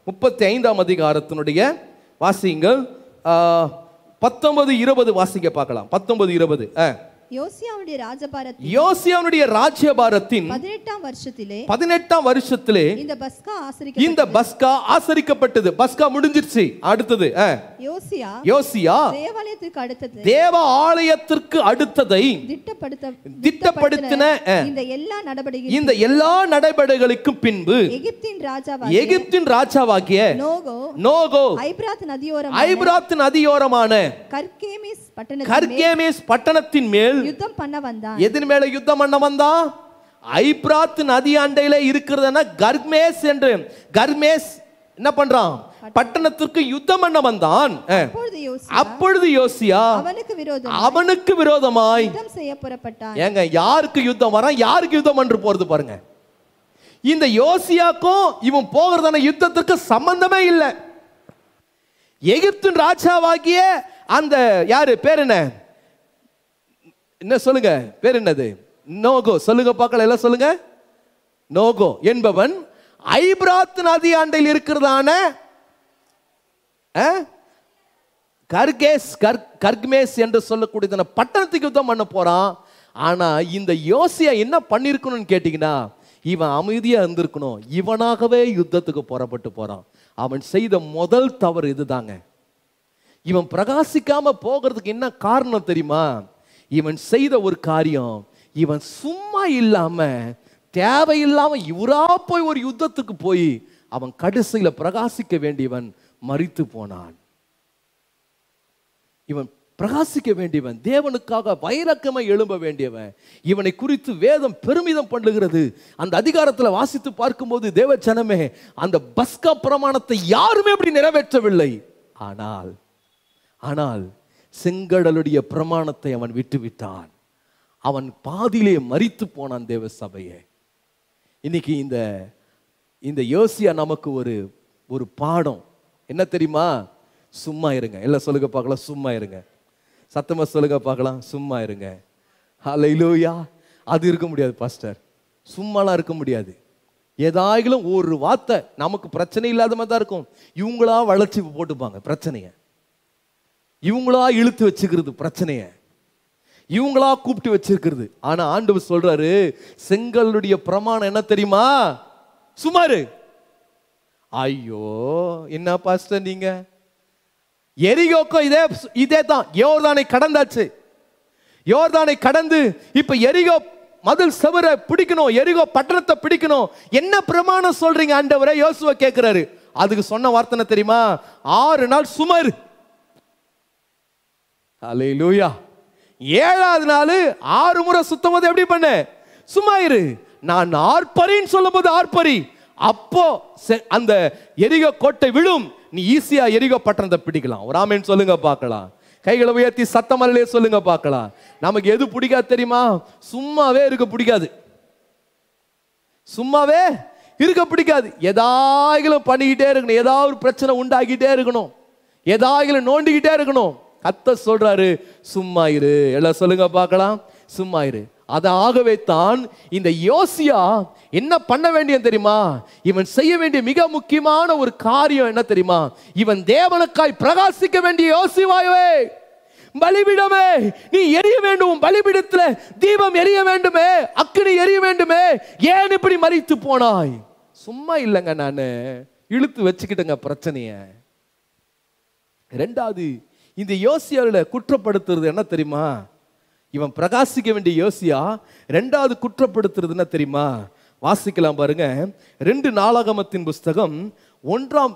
முப்பத்தி ஐந்தாம் அதிகாரத்தினுடைய வாசிங்கள் பத்தொன்பது இருபது வாசிக்க பார்க்கலாம் பத்தொன்பது இருபது ஆ யோசியாவுடைய ராஜபாரத்தில் யோசியாவுடைய ராஜ்யபாரத்தின் பதினெட்டாம் வருஷத்திலே பதினெட்டாம் வருஷத்திலே இந்த பஸ்கா ஆசரிக்க இந்த பஸ்கா ஆசரிக்கப்பட்டது பஸ்கா முடிஞ்சிருச்சு அடுத்தது யோசியா யோசியா அடுத்தது தேவ ஆலயத்திற்கு அடுத்ததை திட்டப்படுத்த திட்டப்படுத்தின இந்த எல்லா நடவடிக்கை இந்த எல்லா நடவடிக்கைகளுக்கும் பின்பு எகிப்தின் ராஜாவாகிய எகிப்தின் ராஜாவாகிய நோகோ நோகோ ஐபிராத் நதியோரம் ஐபிராத் நதியோரமான கர்கேமிஸ் பட்டணத்தின் மேல் யுத்தம் பண்ண வந்தான் எதின் மேல யுத்தம் பண்ண வந்தான் ஐப்ராத் நதி அண்டையில இருக்கிறதுனா கர்மேஸ் என்று கர்மேஸ் என்ன பண்றான் பட்டணத்திற்கு யுத்தம் பண்ண வந்தான் அப்பொழுது யோசியா அவனுக்கு விரோதமாய் ஏங்க யாருக்கு யுத்தம் வரான் யாருக்கு யுத்தம் என்று போறது பாருங்க இந்த யோசியாக்கும் இவன் போகிறதான யுத்தத்திற்கு சம்பந்தமே இல்லை எகிப்தின் ராஜாவாகிய அந்த யாரு பேர் என்ன என்ன சொல்லுங்க பேர் என்னது நோகோ சொல்லுங்க பார்க்கல எல்லாம் சொல்லுங்க நோகோ என்பவன் ஐப்ராத் நதி ஆண்டையில் இருக்கிறதான கர்கேஸ் கர்க்மேஸ் என்று சொல்லக்கூடியதான பட்டணத்துக்கு யுத்தம் பண்ண போறான் ஆனா இந்த யோசியா என்ன பண்ணிருக்கணும்னு கேட்டீங்கன்னா இவன் அமைதியா இருந்திருக்கணும் இவனாகவே யுத்தத்துக்கு புறப்பட்டு போறான் அவன் செய்த முதல் தவறு இதுதாங்க இவன் பிரகாசிக்காம போகிறதுக்கு என்ன காரணம் தெரியுமா இவன் செய்த ஒரு காரியம் இவன் சும்மா இல்லாம தேவையில்லாம இவரா போய் ஒரு யுத்தத்துக்கு போய் அவன் கடைசியில பிரகாசிக்க வேண்டியவன் மறித்து போனான் இவன் பிரகாசிக்க வேண்டியவன் தேவனுக்காக வைரக்கமாய் எழும்ப வேண்டியவன் இவனை குறித்து வேதம் பெருமிதம் பண்ணுகிறது அந்த அதிகாரத்தில் வாசித்து பார்க்கும்போது ஜனமே அந்த பஸ்கா பிரமாணத்தை யாருமே அப்படி நிறைவேற்றவில்லை ஆனால் ஆனால் செங்கடலுடைய பிரமாணத்தை அவன் விட்டுவிட்டான் அவன் பாதியிலே மறித்து போனான் தேவ சபையை இன்னைக்கு இந்த இந்த யோசியா நமக்கு ஒரு ஒரு பாடம் என்ன தெரியுமா சும்மா இருங்க எல்லாம் சொல்லுங்க பார்க்கலாம் சும்மா இருங்க சத்தமாக சொல்லுங்க பார்க்கலாம் சும்மா இருங்க அலையிலோயா அது இருக்க முடியாது பாஸ்டர் சும்மாலாம் இருக்க முடியாது ஏதாயிலும் ஒரு வார்த்தை நமக்கு பிரச்சனை இல்லாத மாதிரி தான் இருக்கும் இவங்களா வளர்ச்சி போட்டுப்பாங்க பிரச்சனையை இவங்களா இழுத்து வச்சுக்கிறது பிரச்சனையை இவங்களா கூப்பிட்டு வச்சிருக்கிறது ஆனா ஆண்டவர் சொல்றாரு செங்கலுடைய பிரமாணம் என்ன தெரியுமா சுமாரு ஐயோ என்ன பாஸ்டர் நீங்க எரிகோக்கோ இதே இதே தான் யோர்தானை கடந்தாச்சு யோர்தானை கடந்து இப்ப எரிகோ மதில் சவர பிடிக்கணும் எரிகோ பட்டணத்தை பிடிக்கணும் என்ன பிரமாணம் சொல்றீங்க ஆண்டவரை யோசுவை கேட்கிறாரு அதுக்கு சொன்ன வார்த்தை தெரியுமா ஆறு நாள் சுமரு அலை லூயா ஏழாவது நாள் ஆறு முறை சுத்தம் போது எப்படி பண்ண சும்மா இரு நான் ஆர்ப்பரின்னு சொல்லும் போது ஆர்ப்பரி அப்போ அந்த எரிக கோட்டை விழும் நீ ஈஸியா எரிக பட்டணத்தை பிடிக்கலாம் ஒரு சொல்லுங்க பார்க்கலாம் கைகளை உயர்த்தி சத்தமலையிலே சொல்லுங்க பார்க்கலாம் நமக்கு எது பிடிக்காது தெரியுமா சும்மாவே இருக்க பிடிக்காது சும்மாவே இருக்க பிடிக்காது ஏதாயிலும் பண்ணிக்கிட்டே இருக்கணும் ஏதாவது ஒரு பிரச்சனை உண்டாக்கிட்டே இருக்கணும் ஏதாயிலும் நோண்டிக்கிட்டே இருக்கணும் கத்த சொல்றாரு சும்மா இரு எல்லாம் சொல்லுங்க பார்க்கலாம் சும்மா இரு ஆகவே தான் இந்த யோசியா என்ன பண்ண வேண்டிய தெரியுமா இவன் செய்ய வேண்டிய மிக முக்கியமான ஒரு காரியம் என்ன தெரியுமா இவன் தேவனுக்காய் பிரகாசிக்க வேண்டிய யோசிவாயுவே பலிபீடமே நீ எரிய வேண்டும் பலிபீடத்தில் தீபம் எரிய வேண்டுமே அக்கினி எரிய வேண்டுமே ஏன் இப்படி மறித்து போனாய் சும்மா இல்லைங்க நான் இழுத்து வச்சுக்கிட்டேங்க பிரச்சனைய ரெண்டாவது இந்த யோசியாவில் குற்றப்படுத்துறது என்ன தெரியுமா இவன் பிரகாசிக்க வேண்டிய யோசியா ரெண்டாவது குற்றப்படுத்துறது என்ன தெரியுமா வாசிக்கலாம் பாருங்க ரெண்டு நாளாகமத்தின் புஸ்தகம் ஒன்றாம்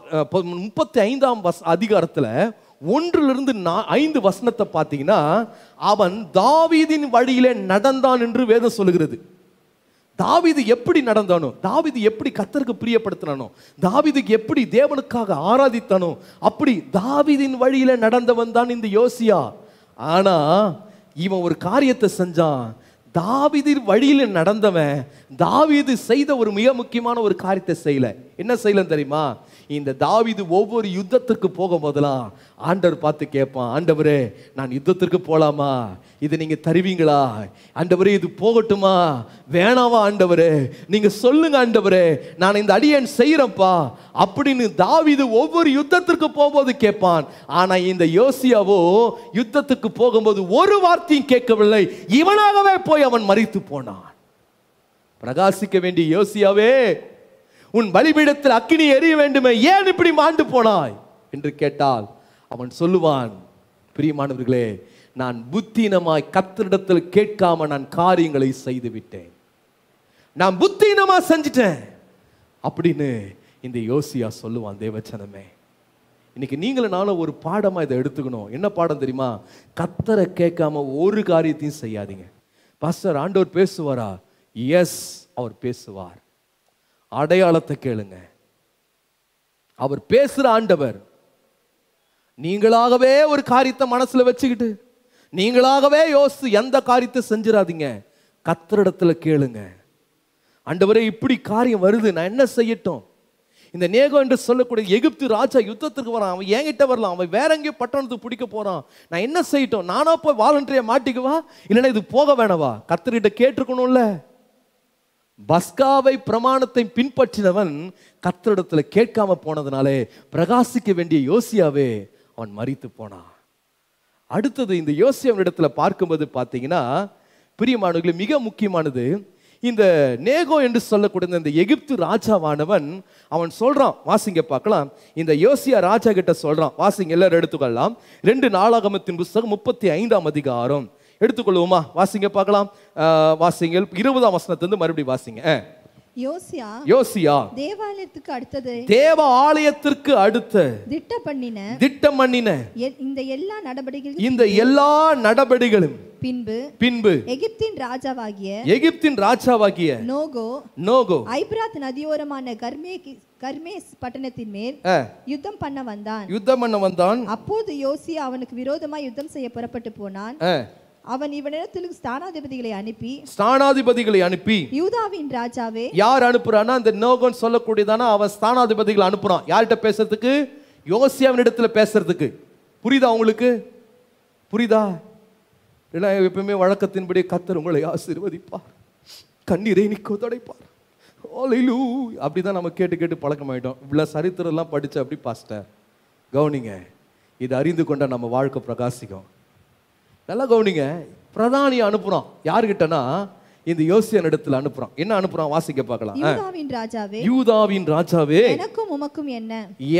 முப்பத்தி ஐந்தாம் வஸ் அதிகாரத்தில் ஒன்றிலிருந்து ஐந்து வசனத்தை பார்த்தீங்கன்னா அவன் தாவீதின் வழியிலே நடந்தான் என்று வேதம் சொல்லுகிறது தாவிது எப்படி நடந்தானோ தாவிது எப்படி கத்தருக்கு பிரியப்படுத்தினானோ தாவிதுக்கு எப்படி தேவனுக்காக ஆராதித்தானோ அப்படி தாவிதின் வழியில நடந்தவன் தான் இந்த யோசியா ஆனா இவன் ஒரு காரியத்தை செஞ்சான் தாவிதின் வழியில் நடந்தவன் தாவிது செய்த ஒரு மிக முக்கியமான ஒரு காரியத்தை செய்யல என்ன செய்யலன்னு தெரியுமா இந்த தாவிது ஒவ்வொரு யுத்தத்துக்கு போகும் போதெல்லாம் ஆண்டவர் பார்த்து கேட்பான் ஆண்டவரே நான் யுத்தத்திற்கு போகலாமா இது நீங்கள் தருவீங்களா ஆண்டவரே இது போகட்டுமா வேணாவா ஆண்டவரே நீங்கள் சொல்லுங்க ஆண்டவரே நான் இந்த அடியன் செய்கிறப்பா அப்படின்னு தாவிது ஒவ்வொரு யுத்தத்திற்கு போகும்போது கேட்பான் ஆனால் இந்த யோசியாவோ யுத்தத்துக்கு போகும்போது ஒரு வார்த்தையும் கேட்கவில்லை இவனாகவே போய் அவன் மறித்து போனான் பிரகாசிக்க வேண்டிய யோசியாவே உன் பலிபீடத்தில் அக்கினி எரிய வேண்டுமே ஏன் இப்படி மாண்டு போனாய் என்று கேட்டால் அவன் சொல்லுவான் பிரியமானவர்களே நான் புத்தீனமாய் கத்திரிடத்தில் கேட்காம நான் காரியங்களை செய்து விட்டேன் நான் புத்தீனமாக செஞ்சிட்டேன் அப்படின்னு இந்த யோசியா சொல்லுவான் தேவச்சனமே இன்னைக்கு நீங்களும் ஒரு பாடமாக இதை எடுத்துக்கணும் என்ன பாடம் தெரியுமா கத்தரை கேட்காம ஒரு காரியத்தையும் செய்யாதீங்க பாஸ்டர் ஆண்டவர் பேசுவாரா எஸ் அவர் பேசுவார் அடையாளத்தை கேளுங்க அவர் பேசுகிற ஆண்டவர் நீங்களாகவே ஒரு காரியத்தை மனசில் வச்சுக்கிட்டு நீங்களாகவே யோசித்து எந்த காரியத்தை செஞ்சிடாதீங்க கத்தரிடத்தில் கேளுங்க அண்டவரே இப்படி காரியம் வருது நான் என்ன செய்யட்டும் இந்த நேகோ என்று சொல்லக்கூடிய எகிப்து ராஜா யுத்தத்துக்கு வரான் அவன் என்கிட்ட வரலாம் அவன் வேற எங்கேயோ பட்டணத்துக்கு பிடிக்க போகிறான் நான் என்ன செய்யட்டும் நானா போய் வாலண்டரியா மாட்டிக்குவா இல்லைன்னா இது போக வேணவா கத்திரிட்ட கேட்டிருக்கணும்ல பஸ்காவை பிரமாணத்தை பின்பற்றினவன் கத்தரிடத்தில் கேட்காம போனதுனாலே பிரகாசிக்க வேண்டிய யோசியாவே அவன் மறித்து போனான் அடுத்தது இந்த யோசியவன் இடத்துல பார்க்கும்போது பார்த்தீங்கன்னா பிரியமானவர்களே மிக முக்கியமானது இந்த நேகோ என்று சொல்லக்கூடிய இந்த எகிப்து ராஜாவானவன் அவன் சொல்றான் வாசிங்க பார்க்கலாம் இந்த யோசியா ராஜா கிட்ட சொல்றான் வாசிங்க எல்லாரும் எடுத்துக்கொள்ளலாம் ரெண்டு நாளாகமத்தின் புஸ்தகம் முப்பத்தி ஐந்தாம் அதிகாரம் எடுத்துக்கொள்வோமா வாசிங்க பார்க்கலாம் வாசிங்கள் இருபதாம் வசனத்துலேருந்து மறுபடியும் வாசிங்க யோசியா யோசியா தேவாலயத்துக்கு அடுத்தது தேவ ஆலயத்திற்கு அடுத்த திட்டம் பண்ணின திட்டம் பண்ணின இந்த எல்லா நடவடிக்கைகளும் இந்த எல்லா நடபடிகளும் பின்பு பின்பு எகிப்தின் ராஜாவாகிய எகிப்தின் ராஜாவாகிய நோகோ நோகோ ஐபிராத் நதியோரமான கர்மே கர்மேஸ் பட்டணத்தின் மேல் யுத்தம் பண்ண வந்தான் யுத்தம் பண்ண வந்தான் அப்போது யோசியா அவனுக்கு விரோதமாய் யுத்தம் செய்ய புறப்பட்டு போனான் அவன் இவனிடத்தில் ஸ்தானாதிபதிகளை அனுப்பி ஸ்தானாதிபதிகளை அனுப்பி யூதாவின் ராஜாவே யார் அனுப்புறான்னா அந்த நோகன் சொல்லக்கூடியதானா அவன் ஸ்தானாதிபதிகளை அனுப்புறான் யார்கிட்ட பேசுறதுக்கு இடத்துல பேசுறதுக்கு புரியுதா உங்களுக்கு புரியுதா ஏன்னா எப்பவுமே வழக்கத்தின்படி கத்தர் உங்களை ஆசீர்வதிப்பார் கண்ணீரை நிற்க தொடைப்பார் ஓலையிலூ அப்படி தான் நம்ம கேட்டு கேட்டு ஆகிட்டோம் இவ்வளோ சரித்திரம்லாம் படித்து அப்படி பாஸ்டர் கவனிங்க இதை அறிந்து கொண்ட நம்ம வாழ்க்கை பிரகாசிக்கும் நல்லா கவனிங்க பிரதானியை அனுப்புகிறோம் யார்கிட்டனா இந்த யோசியன் இடத்துல அனுப்புறான் என்ன அனுப்புறான் வாசிக்க பார்க்கலாம் யூதாவின் ராஜாவே யூதாவின் ராஜாவே எனக்கும் உமக்கும் என்ன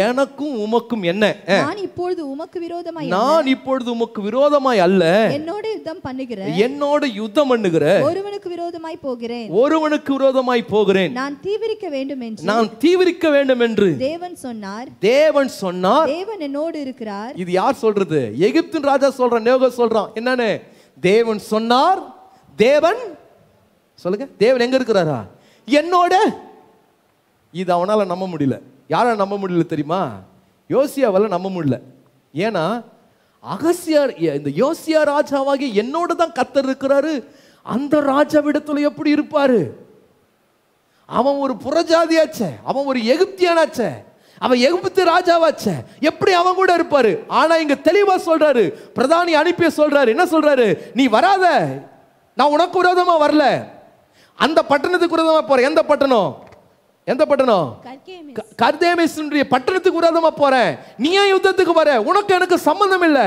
எனக்கும் உமக்கும் என்ன நான் இப்பொழுது உமக்கு விரோதமாய் நான் இப்பொழுது உமக்கு விரோதமாய் அல்ல என்னோட யுத்தம் பண்ணுகிறேன் என்னோட யுத்தம் பண்ணுகிற ஒருவனுக்கு விரோதமாய் போகிறேன் ஒருவனுக்கு விரோதமாய் போகிறேன் நான் தீவிரிக்க வேண்டும் என்று நான் தீவிரிக்க வேண்டும் என்று தேவன் சொன்னார் தேவன் சொன்னார் தேவன் என்னோடு இருக்கிறார் இது யார் சொல்றது எகிப்தின் ராஜா சொல்றான் நேகோ சொல்றான் என்னன்னு தேவன் சொன்னார் தேவன் சொல்லுங்க தேவன் எங்க இருக்கிறாரா என்னோட இது அவனால் நம்ப முடியல யாரால் நம்ப முடியல தெரியுமா யோசியாவால் நம்ப முடியல ஏன்னா அகசியார் இந்த யோசியா ராஜாவாகி என்னோட தான் கத்தர் இருக்கிறாரு அந்த விடத்துல எப்படி இருப்பாரு அவன் ஒரு புறஜாதியாச்ச அவன் ஒரு எகிப்தியானாச்ச அவன் எகிப்து ராஜாவாச்ச எப்படி அவன் கூட இருப்பாரு ஆனா இங்க தெளிவா சொல்றாரு பிரதானி அனுப்பிய சொல்றாரு என்ன சொல்றாரு நீ வராத நான் உனக்கு விரோதமா வரல அந்த பட்டணத்துக்கு விரோதமா போறேன் எந்த பட்டணம் எந்த பட்டணம் கர்தேமிஸ்னுடைய பட்டணத்துக்கு விரோதமா போறேன் நீ ஏன் யுத்தத்துக்கு வர உனக்கு எனக்கு சம்பந்தம் இல்ல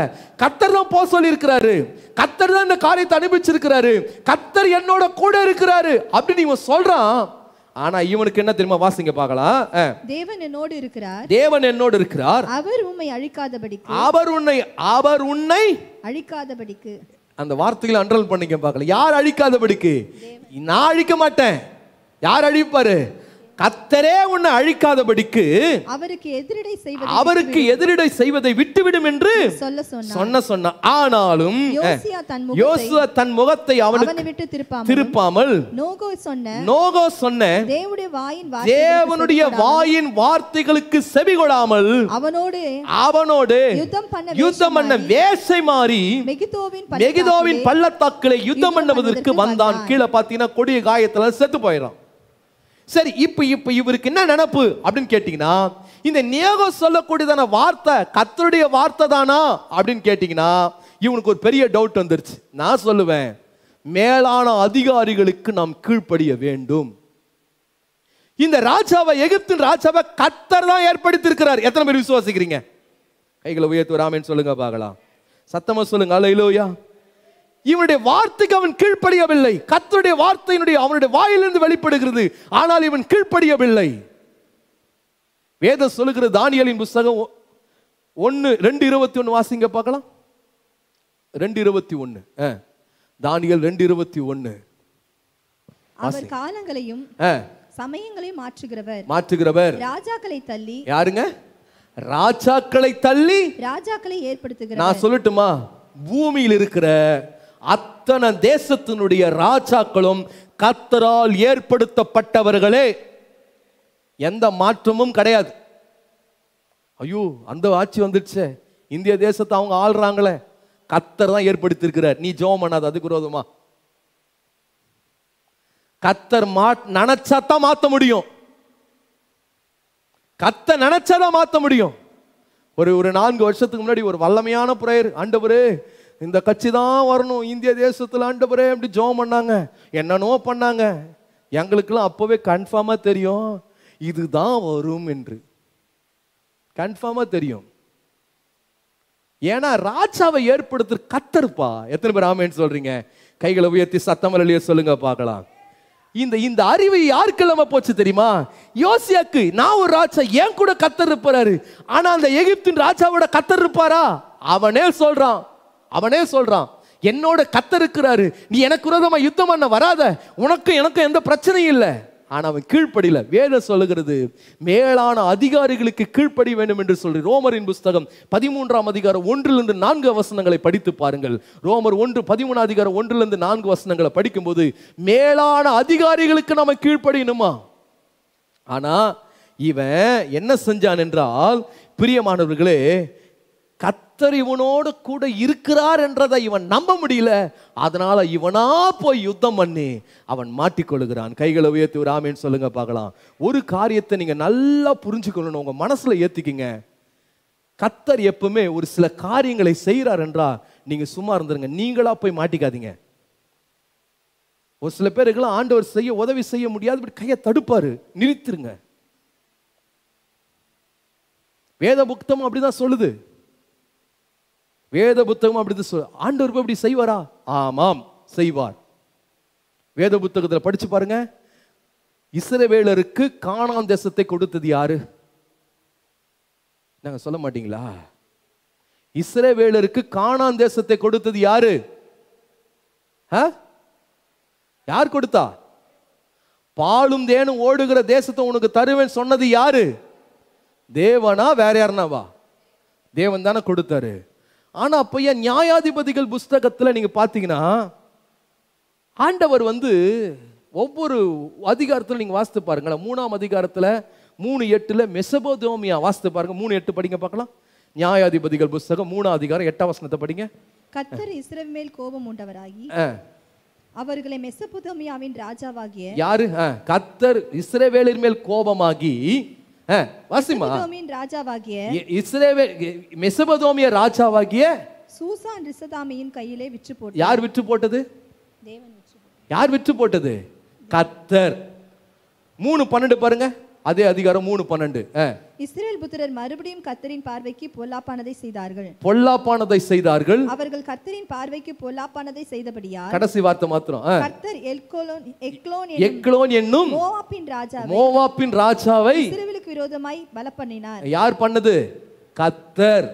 கத்தர் தான் போக சொல்லி இருக்கிறாரு கத்தர் தான் இந்த காரியத்தை அனுபவிச்சிருக்கிறாரு கத்தர் என்னோட கூட இருக்கிறாரு அப்படின்னு இவன் சொல்றான் ஆனா இவனுக்கு என்ன தெரியுமா வாசிங்க பார்க்கலாம் தேவன் என்னோடு இருக்கிறார் தேவன் என்னோடு இருக்கிறார் அவர் உண்மை அழிக்காதபடிக்கு அவர் உன்னை அவர் உன்னை அழிக்காதபடிக்கு அந்த வார்த்தைகளை அண்டர்ல் பண்ணிக்க பார்க்கல யார் அழிக்காதபடிக்கு நான் அழிக்க மாட்டேன் யார் அழிப்பாரு கத்தரே உன்னை அழிக்காதபடிக்கு அவருக்கு எதிரிடை செய்வதை அவருக்கு எதிரிடை செய்வதை விட்டுவிடும் என்று சொல்ல சொன்ன சொன்ன ஆனாலும் யோசுவா தன் முகத்தை அவனுக்கு விட்டு திருப்பாமல் நோகோ சொன்ன நோகோ சொன்ன தேவனுடைய வாயின் தேவனுடைய வாயின் வார்த்தைகளுக்கு செவி கொடாமல் அவனோடு அவனோடு யுத்தம் பண்ண யுத்தம் பண்ண வேசை மாறி மெகிதோவின் மெகிதோவின் பள்ளத்தாக்களை யுத்தம் பண்ணுவதற்கு வந்தான் கீழே பார்த்தீங்கன்னா கொடிய காயத்துல செத்து போயிடும் சரி இப்போ இப்போ இவருக்கு என்ன நினப்பு அப்படின்னு கேட்டிங்கன்னா இந்த நியோகம் சொல்லக்கூடியதான வார்த்தை கத்தருடைய வார்த்தை தானா அப்படின்னு கேட்டிங்கன்னா இவனுக்கு ஒரு பெரிய டவுட் வந்துருச்சு நான் சொல்லுவேன் மேலான அதிகாரிகளுக்கு நாம் கீழ்ப்படிய வேண்டும் இந்த ராஜாவை எகிப்து ராஜாவை கத்தர் தான் ஏற்படுத்தியிருக்கிறார் எத்தனை பேர் விசுவாசிக்கிறீங்க கைகளை உயர்த்து ராமன் சொல்லுங்க பார்க்கலாம் சத்தமாக சொல்லுங்க அலையிலோயா இவனுடைய வார்த்தைக்கு அவன் கீழ்ப்படியவில்லை கத்தருடைய வார்த்தையினுடைய அவனுடைய வாயிலிருந்து வெளிப்படுகிறது ஆனால் இவன் கீழ்ப்படியவில்லை வேத சொல்லுகிற தானியலின் புஸ்தகம் ஒன்று ரெண்டு இருபத்தி ஒன்று வாசிங்க பார்க்கலாம் ரெண்டு இருபத்தி ஒன்று தானியல் ரெண்டு இருபத்தி ஒன்று காலங்களையும் சமயங்களையும் மாற்றுகிறவர் மாற்றுகிறவர் ராஜாக்களை தள்ளி யாருங்க ராஜாக்களை தள்ளி ராஜாக்களை ஏற்படுத்துகிறார் நான் சொல்லட்டுமா பூமியில் இருக்கிற அத்தனை தேசத்தினுடைய ராஜாக்களும் கத்தரால் ஏற்படுத்தப்பட்டவர்களே எந்த மாற்றமும் கிடையாது ஐயோ அந்த ஆட்சி வந்துடுச்சே இந்திய தேசத்தை அவங்க ஆள்றாங்களே கத்தர் தான் ஏற்படுத்தியிருக்கிறார் நீ ஜோம் பண்ணாது அதுக்கு விரோதமா கத்தர் மா நினைச்சா தான் முடியும் கத்த நினைச்சா தான் முடியும் ஒரு ஒரு நான்கு வருஷத்துக்கு முன்னாடி ஒரு வல்லமையான புரையர் ஆண்டவர் இந்த கட்சி தான் வரணும் இந்திய தேசத்தில் ஆண்டவரே அப்படி ஜோம் பண்ணாங்க என்னென்னோ பண்ணாங்க எங்களுக்கெல்லாம் அப்போவே கன்ஃபார்மாக தெரியும் இதுதான் வரும் என்று கன்ஃபார்மாக தெரியும் ஏன்னா ராஜாவை ஏற்படுத்து கத்தருப்பா எத்தனை பேர் ஆமேன்னு சொல்றீங்க கைகளை உயர்த்தி சத்தமலையே சொல்லுங்க பார்க்கலாம் இந்த இந்த அறிவு யாருக்கிழமை போச்சு தெரியுமா யோசியாக்கு நான் ஒரு ராஜா என் கூட கத்தர் இருப்பாரு ஆனா அந்த எகிப்தின் ராஜாவோட கத்தர் இருப்பாரா அவனே சொல்றான் அவனே சொல்கிறான் என்னோட இருக்கிறாரு நீ எனக்கு விரோதமாக யுத்தம் பண்ண வராத உனக்கும் எனக்கும் எந்த பிரச்சனையும் இல்லை ஆனால் அவன் கீழ்ப்படியில வேத சொல்லுகிறது மேலான அதிகாரிகளுக்கு கீழ்ப்படி வேண்டும் என்று சொல்லி ரோமரின் புஸ்தகம் பதிமூன்றாம் அதிகாரம் ஒன்றிலிருந்து நான்கு வசனங்களை படித்து பாருங்கள் ரோமர் ஒன்று பதிமூணு அதிகாரம் ஒன்றிலிருந்து நான்கு வசனங்களை படிக்கும்போது மேலான அதிகாரிகளுக்கு நம்ம கீழ்ப்படியணுமா ஆனால் இவன் என்ன செஞ்சான் என்றால் பிரியமானவர்களே கத்தர் இவனோடு கூட இருக்கிறார் என்றதை இவன் நம்ப முடியல அதனால இவனா போய் யுத்தம் பண்ணி அவன் மாட்டிக்கொள்கிறான் கைகளை உயர்த்தி ஒரு சொல்லுங்க பார்க்கலாம் ஒரு காரியத்தை நீங்க நல்லா புரிஞ்சுக்கொள்ளணும் உங்க மனசுல ஏத்திக்கிங்க கத்தர் எப்பவுமே ஒரு சில காரியங்களை செய்கிறார் என்றா நீங்க சும்மா இருந்துருங்க நீங்களா போய் மாட்டிக்காதீங்க ஒரு சில பேருக்கெல்லாம் ஆண்டவர் செய்ய உதவி செய்ய முடியாது பட் கையை தடுப்பாரு நிறுத்திருங்க வேத புக்தம் அப்படிதான் சொல்லுது வேத புத்தகம் அப்படி சொல் ஆண்டவர் அப்படி செய்வாரா ஆமாம் செய்வார் வேத புத்தகத்தில் படிச்சு பாருங்க இசைவேலருக்கு காணாம் தேசத்தை கொடுத்தது யாரு நாங்க சொல்ல மாட்டீங்களா இஸ்ரவேலருக்கு காணாம் தேசத்தை கொடுத்தது யாரு யார் கொடுத்தா பாலும் தேனும் ஓடுகிற தேசத்தை உனக்கு தருவேன் சொன்னது யாரு தேவனா வேற யாருனாவா தேவன் தானே கொடுத்தாரு ஆனால் அப்போ நியாயாதிபதிகள் புஸ்தகத்தில் நீங்கள் பார்த்தீங்கன்னா ஆண்டவர் வந்து ஒவ்வொரு அதிகாரத்தில் நீங்கள் வாசித்து பாருங்களேன் மூணாம் அதிகாரத்தில் மூணு எட்டில் மெசபோதோமியா வாசித்து பாருங்க மூணு எட்டு படிங்க பார்க்கலாம் நியாயாதிபதிகள் புஸ்தகம் மூணாம் அதிகாரம் எட்டாம் வசனத்தை படிங்க கத்தர் இஸ்ரேல் மேல் கோபம் உண்டவராகி அவர்களை மெசபோதோமியாவின் ராஜாவாகிய யாரு கத்தர் இஸ்ரேவேலின் மேல் கோபமாகி வாசிமா ராஜாவாகிய இஸ்ரேவேல் மெசபதோமிய ராஜாவாகிய சூசான் ரிசதாமியின் கையிலே விற்று போட்டு யார் விற்று போட்டது யார் விற்று போட்டது கத்தர் மூணு பன்னெண்டு பாருங்க அதே அதிகாரம் மூணு பன்னெண்டு இஸ்ரேல் புத்திரர் மறுபடியும் கத்தரின் பார்வைக்கு பொல்லாப்பானதை செய்தார்கள் பொல்லாப்பானதை செய்தார்கள் அவர்கள் கத்தரின் பார்வைக்கு பொல்லாப்பானதை செய்தபடியா கடைசி வார்த்தை மாத்திரம் கத்தர் எல்கோலோன் எக்லோன் எக்லோன் என்னும் மோவாப்பின் ராஜா மோவாப்பின் ராஜாவை இஸ்ரேலுக்கு விரோதமாய் பல பண்ணினார் யார் பண்ணது கத்தர்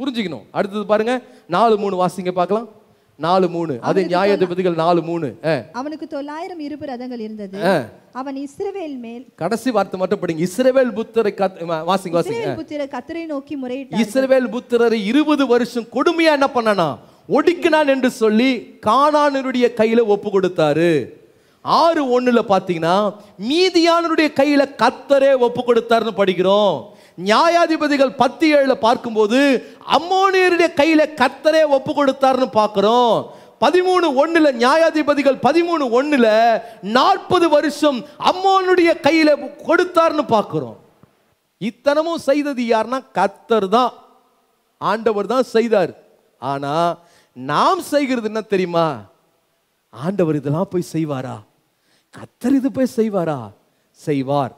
புரிஞ்சுக்கணும் அடுத்தது பாருங்க நாலு மூணு வாசிங்க பார்க்கலாம் நாலு மூணு அது நியாயாதிபதிகள் நாலு மூணு அவனுக்கு தொள்ளாயிரம் இருபு ரதங்கள் இருந்தது அவன் இஸ்ரவேல் மேல் கடைசி வார்த்தை மட்டும் படிங்க இஸ்ரவேல் புத்தரை வாசிங்க வாசிங்க புத்திர கத்தரை நோக்கி முறையிட்டார் இஸ்ரவேல் புத்திரரை இருபது வருஷம் கொடுமையா என்ன பண்ணனா ஒடுக்கினான் என்று சொல்லி காணானருடைய கையில ஒப்பு கொடுத்தாரு ஆறு ஒண்ணுல பாத்தீங்கன்னா மீதியானருடைய கையில கத்தரே ஒப்பு கொடுத்தாருன்னு படிக்கிறோம் நியாயாதிபதிகள் பத்து ஏழில் பார்க்கும்போது அம்மோனியருடைய கையில் கத்தரே ஒப்பு கொடுத்தார்னு பார்க்குறோம் பதிமூணு ஒன்றில் நியாயாதிபதிகள் பதிமூணு ஒன்றில் நாற்பது வருஷம் அம்மோனுடைய கையில் கொடுத்தார்னு பார்க்குறோம் இத்தனமும் செய்தது யாருன்னா கத்தர் தான் ஆண்டவர் தான் செய்தார் ஆனால் நாம் செய்கிறது என்ன தெரியுமா ஆண்டவர் இதெல்லாம் போய் செய்வாரா கத்தர் இது போய் செய்வாரா செய்வார்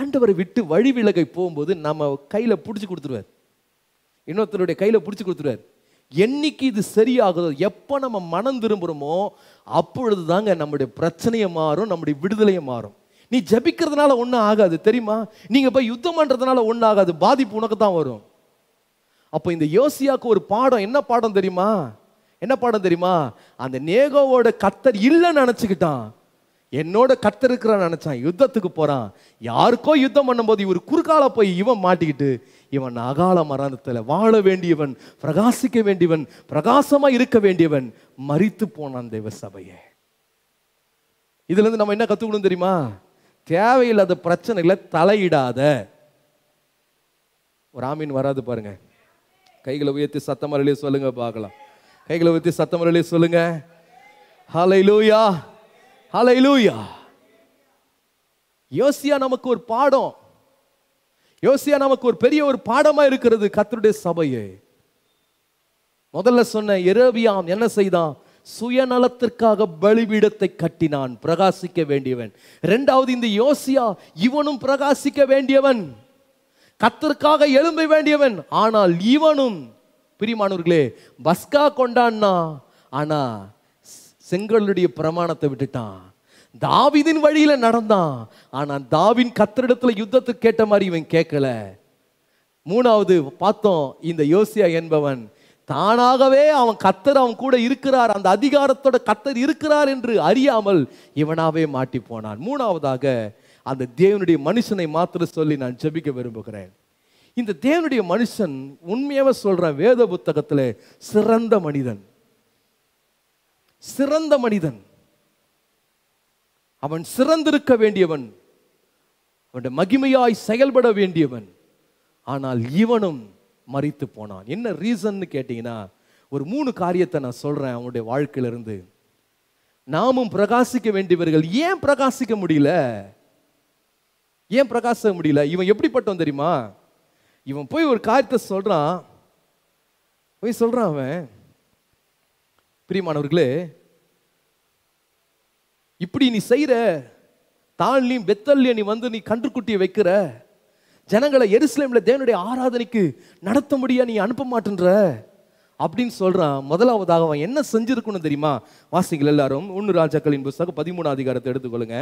ஆண்டவரை விட்டு வழி விலகை போகும்போது நம்ம கையில் பிடிச்சி கொடுத்துருவார் இன்னொருத்தருடைய கையில் பிடிச்சி கொடுத்துருவார் என்னைக்கு இது சரியாகுதோ எப்போ நம்ம மனம் திரும்புகிறோமோ அப்பொழுது தாங்க நம்முடைய பிரச்சனையை மாறும் நம்முடைய விடுதலையை மாறும் நீ ஜபிக்கிறதுனால ஒன்றும் ஆகாது தெரியுமா நீங்கள் போய் யுத்தம் பண்ணுறதுனால ஒன்றும் ஆகாது பாதிப்பு உனக்கு தான் வரும் அப்போ இந்த யோசியாவுக்கு ஒரு பாடம் என்ன பாடம் தெரியுமா என்ன பாடம் தெரியுமா அந்த நேகோவோட கத்தர் இல்லைன்னு நினச்சிக்கிட்டான் என்னோட கத்திருக்கிறான்னு நினச்சான் யுத்தத்துக்கு போகிறான் யாருக்கோ யுத்தம் பண்ணும்போது இவர் குறுக்கால போய் இவன் மாட்டிக்கிட்டு இவன் அகால மரணத்தில் வாழ வேண்டியவன் பிரகாசிக்க வேண்டியவன் பிரகாசமாக இருக்க வேண்டியவன் மறித்து போனான் தெய்வ சபையை இதுலேருந்து நம்ம என்ன கற்றுக்கணும் தெரியுமா தேவையில்லாத பிரச்சனைகளை தலையிடாத ஒரு ஆமீன் வராது பாருங்க கைகளை உயர்த்தி சத்தமரலையே சொல்லுங்க பார்க்கலாம் கைகளை உயர்த்தி சத்தமரலையே சொல்லுங்க ஹலை லூயா ஹலையிலூயா யோசியா நமக்கு ஒரு பாடம் யோசியா நமக்கு ஒரு பெரிய ஒரு பாடமா இருக்கிறது கத்தருடைய சபையை முதல்ல சொன்ன இரவியாம் என்ன செய்தான் சுயநலத்திற்காக பலிபீடத்தை கட்டினான் பிரகாசிக்க வேண்டியவன் ரெண்டாவது இந்த யோசியா இவனும் பிரகாசிக்க வேண்டியவன் கத்திற்காக எழும்ப வேண்டியவன் ஆனால் இவனும் பிரிமானவர்களே பஸ்கா கொண்டான்னா ஆனா செங்கல்லுடைய பிரமாணத்தை விட்டுட்டான் தாவிதின் வழியில நடந்தான் ஆனால் தாவின் கத்தரிடத்துல யுத்தத்துக்கு கேட்ட மாதிரி இவன் கேட்கல மூணாவது பார்த்தோம் இந்த யோசியா என்பவன் தானாகவே அவன் கத்தர் அவன் கூட இருக்கிறார் அந்த அதிகாரத்தோட கத்தர் இருக்கிறார் என்று அறியாமல் இவனாவே மாட்டி போனான் மூணாவதாக அந்த தேவனுடைய மனுஷனை மாத்திர சொல்லி நான் ஜெபிக்க விரும்புகிறேன் இந்த தேவனுடைய மனுஷன் உண்மையாக சொல்கிறேன் வேத புத்தகத்தில் சிறந்த மனிதன் சிறந்த மனிதன் அவன் சிறந்திருக்க வேண்டியவன் அவனுடைய மகிமையாய் செயல்பட வேண்டியவன் ஆனால் இவனும் மறித்து போனான் என்ன ரீசன்னு கேட்டீங்கன்னா ஒரு மூணு காரியத்தை நான் சொல்கிறேன் அவனுடைய வாழ்க்கையிலிருந்து நாமும் பிரகாசிக்க வேண்டியவர்கள் ஏன் பிரகாசிக்க முடியல ஏன் பிரகாசிக்க முடியல இவன் எப்படிப்பட்டவன் தெரியுமா இவன் போய் ஒரு காரியத்தை சொல்கிறான் போய் சொல்கிறான் அவன் பிரியமானவர்களே இப்படி நீ செய்கிற தாள் நீ நீ வந்து நீ கன்றுக்குட்டியை வைக்கிற ஜனங்களை எருசலேமில் தேவனுடைய ஆராதனைக்கு நடத்த முடியா நீ அனுப்ப மாட்டேன்ற அப்படின்னு சொல்கிறான் முதலாவதாக அவன் என்ன செஞ்சுருக்கணும் தெரியுமா வாசிங்கள் எல்லாரும் ஒன்று ராஜாக்களின் புஸ்தகம் பதிமூணாம் அதிகாரத்தை எடுத்துக்கொள்ளுங்க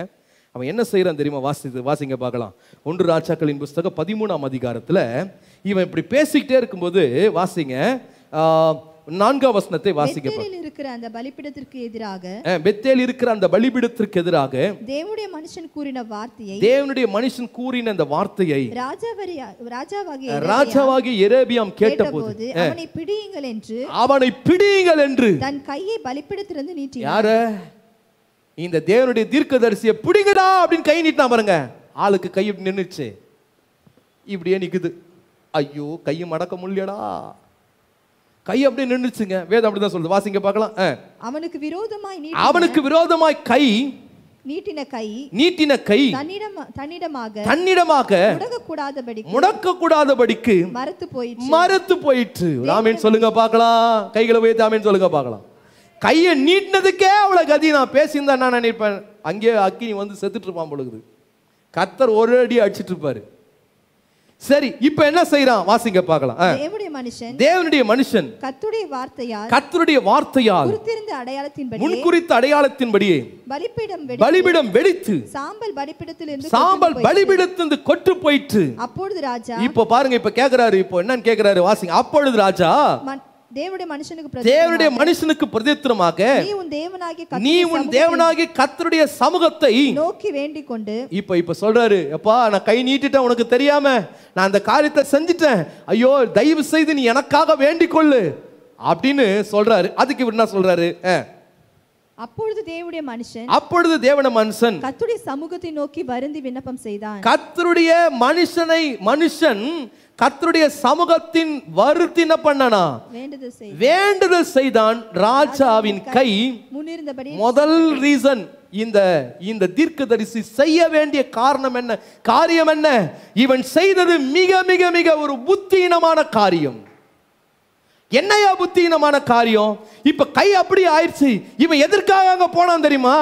அவன் என்ன செய்கிறான் தெரியுமா வாசித்து வாசிங்க பார்க்கலாம் ஒன்று ராஜாக்களின் புஸ்தகம் பதிமூணாம் அதிகாரத்தில் இவன் இப்படி பேசிக்கிட்டே இருக்கும்போது வாசிங்க நான்காம் வசனத்தை வாசிக்கப்படும் இருக்கிற அந்த பலிபீடத்திற்கு எதிராக பெத்தேல் இருக்கிற அந்த பலிபீடத்திற்கு எதிராக தேவனுடைய மனுஷன் கூறின வார்த்தையை தேவனுடைய மனுஷன் கூறின அந்த வார்த்தையை ராஜாவரியா ராஜாவாகிய எரேபியாம் கேட்டபோது அவனை பிடியுங்கள் என்று அவனை பிடியுங்கள் என்று தன் கையை பலிபீடத்திலிருந்து நீட்டி யார இந்த தேவனுடைய தீர்க்கதரிசியை பிடிங்கடா அப்படின்னு கை நீட்டினா பாருங்க ஆளுக்கு கை நின்றுச்சு இப்படியே நிக்குது ஐயோ கையை மடக்க முடியடா கை அப்படியே நின்றுச்சுங்க வேதம் அப்படிதான் சொல்லுது வாசிங்க பார்க்கலாம் அவனுக்கு விரோதமாய் அவனுக்கு விரோதமாய் கை நீட்டின கை நீட்டின கை தன்னிடம் தன்னிடமாக தன்னிடமாக முடக்கக்கூடாதபடி முடக்கக்கூடாதபடிக்கு மறுத்து போயிற்று மறுத்து போயிட்டு ராமேன் சொல்லுங்க பார்க்கலாம் கைகளை உயர்த்தி ஆமேன் சொல்லுங்க பார்க்கலாம் கையை நீட்டினதுக்கே அவ்வளோ கதி நான் பேசியிருந்தா நான் நினைப்பேன் அங்கேயே அக்கினி வந்து செத்துட்டு இருப்பான் பொழுது கத்தர் ஒரு அடி அடிச்சிட்டு இருப்பாரு சரி இப்போ என்ன செய்யறான் வாசிங்க பார்க்கலாம் தேவனுடைய மனுஷன் தேவனுடைய மனுஷன் கத்துடைய வார்த்தையால் கத்துடைய வார்த்தையால் குறித்திருந்த அடையாளத்தின்படி முன்குறித்த அடையாளத்தின்படியே பலிபீடம் பலிபீடம் வெடித்து சாம்பல் பலிபீடத்திலிருந்து சாம்பல் பலிபீடத்திலிருந்து கொட்டு போயிற்று அப்பொழுது ராஜா இப்போ பாருங்க இப்போ கேக்குறாரு இப்போ என்னன்னு கேக்குறாரு வாசிங்க அப்பொழுது ராஜா தேவனுடைய மனுஷனுக்கு தேவனுடைய மனுஷனுக்கு பிரதித்திரமாக நீ உன் தேவனாகி நீ உன் தேவனாகிய கர்த்தருடைய சமூகத்தை நோக்கி வேண்டிக் கொண்டு இப்போ இப்போ சொல்றாரு அப்பா நான் கை நீட்டிட்டேன் உனக்கு தெரியாம நான் அந்த காரியத்தை செஞ்சிட்டேன் ஐயோ தயவு செய்து நீ எனக்காக வேண்டிக் கொள்ளு அப்படின்னு சொல்றாரு அதுக்கு இவர் என்ன சொல்றாரு அப்பொழுது தேவனுடைய மனுஷன் அப்பொழுது தேவன மனுஷன் கத்துடைய சமூகத்தை நோக்கி வருந்தி விண்ணப்பம் செய்தான் கத்தருடைய மனுஷனை மனுஷன் கத்தருடைய சமூகத்தின் வருத்தி என்ன பண்ணனா வேண்டுதல் செய்தான் ராஜாவின் கை முன்னிருந்தபடி முதல் ரீசன் இந்த இந்த தரிசி செய்ய வேண்டிய காரணம் என்ன காரியம் என்ன இவன் செய்தது மிக மிக மிக ஒரு புத்தீனமான காரியம் என்னையா புத்தீனமான காரியம் இப்போ கை அப்படி ஆயிடுச்சு இவன் எதற்காக போனான் தெரியுமா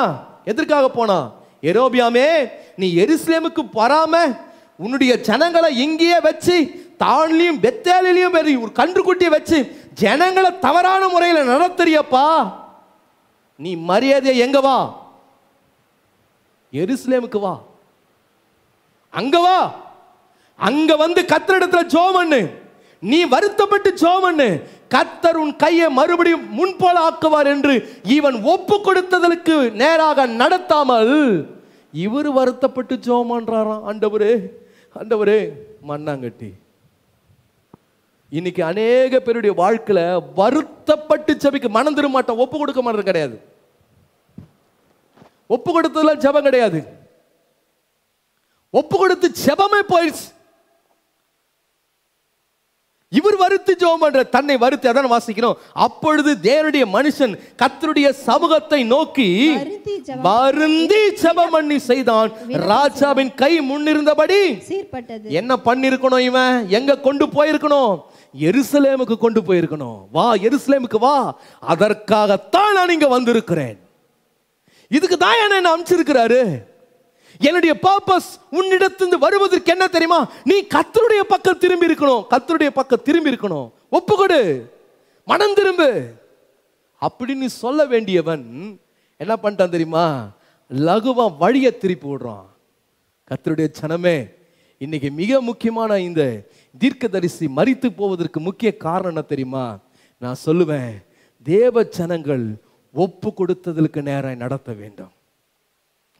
எதற்காக போனான் எரோபியாமே நீ எருசலேமுக்கு போறாம உன்னுடைய ஜனங்களை இங்கேயே வச்சு தான்லையும் பெத்தேலையும் ஒரு கன்றுக்குட்டியை வச்சு ஜனங்களை தவறான முறையில் நடத்துறியப்பா நீ மரியாதையை எங்க வா எருசலேமுக்கு வா அங்க வா அங்க வந்து கத்திரிடத்துல ஜோமண்ணு நீ வருத்தப்பட்டு ஜோமண்ணு கத்தர் உன் கையை மறுபடியும் முன்போல ஆக்குவார் என்று இவன் ஒப்பு கொடுத்ததற்கு நேராக நடத்தாமல் இவர் வருத்தப்பட்டு ஜோமான்றாராம் ஆண்டவரே ஆண்டவரே மண்ணாங்கட்டி இன்னைக்கு அநேக பேருடைய வாழ்க்கையில் வருத்தப்பட்டு சபைக்கு மனம் திருமாட்டம் ஒப்பு கொடுக்க மாட்டது கிடையாது ஒப்பு கொடுத்ததுல ஜபம் கிடையாது ஒப்பு கொடுத்து ஜபமே போயிடுச்சு இவர் வருத்து ஜோம் என்ற தன்னை வருத்து அதான் வாசிக்கிறோம் அப்பொழுது தேவனுடைய மனுஷன் கத்தருடைய சமூகத்தை நோக்கி வருந்தி ஜெபம் செய்தான் ராஜாவின் கை முன்னிருந்தபடி என்ன பண்ணிருக்கணும் இவன் எங்க கொண்டு போயிருக்கணும் எருசலேமுக்கு கொண்டு போயிருக்கணும் வா எருசலேமுக்கு வா அதற்காகத்தான் நான் இங்க வந்திருக்கிறேன் இதுக்கு தான் என்ன அனுப்பிச்சிருக்கிறாரு என்னுடைய பர்பஸ் உன்னிடத்திலிருந்து வருவதற்கு என்ன தெரியுமா நீ கத்தருடைய பக்கம் திரும்பி இருக்கணும் கத்தருடைய பக்கம் திரும்பி இருக்கணும் ஒப்புக்கொடு மனம் திரும்பு அப்படின்னு சொல்ல வேண்டியவன் என்ன பண்ணிட்டான் தெரியுமா லகுவா வழியை திருப்பி விடுறான் கத்தருடைய சனமே இன்னைக்கு மிக முக்கியமான இந்த தீர்க்க தரிசி மறித்து போவதற்கு முக்கிய காரணம் என்ன தெரியுமா நான் சொல்லுவேன் தேவ ஜனங்கள் ஒப்பு கொடுத்ததற்கு நேரம் நடத்த வேண்டும்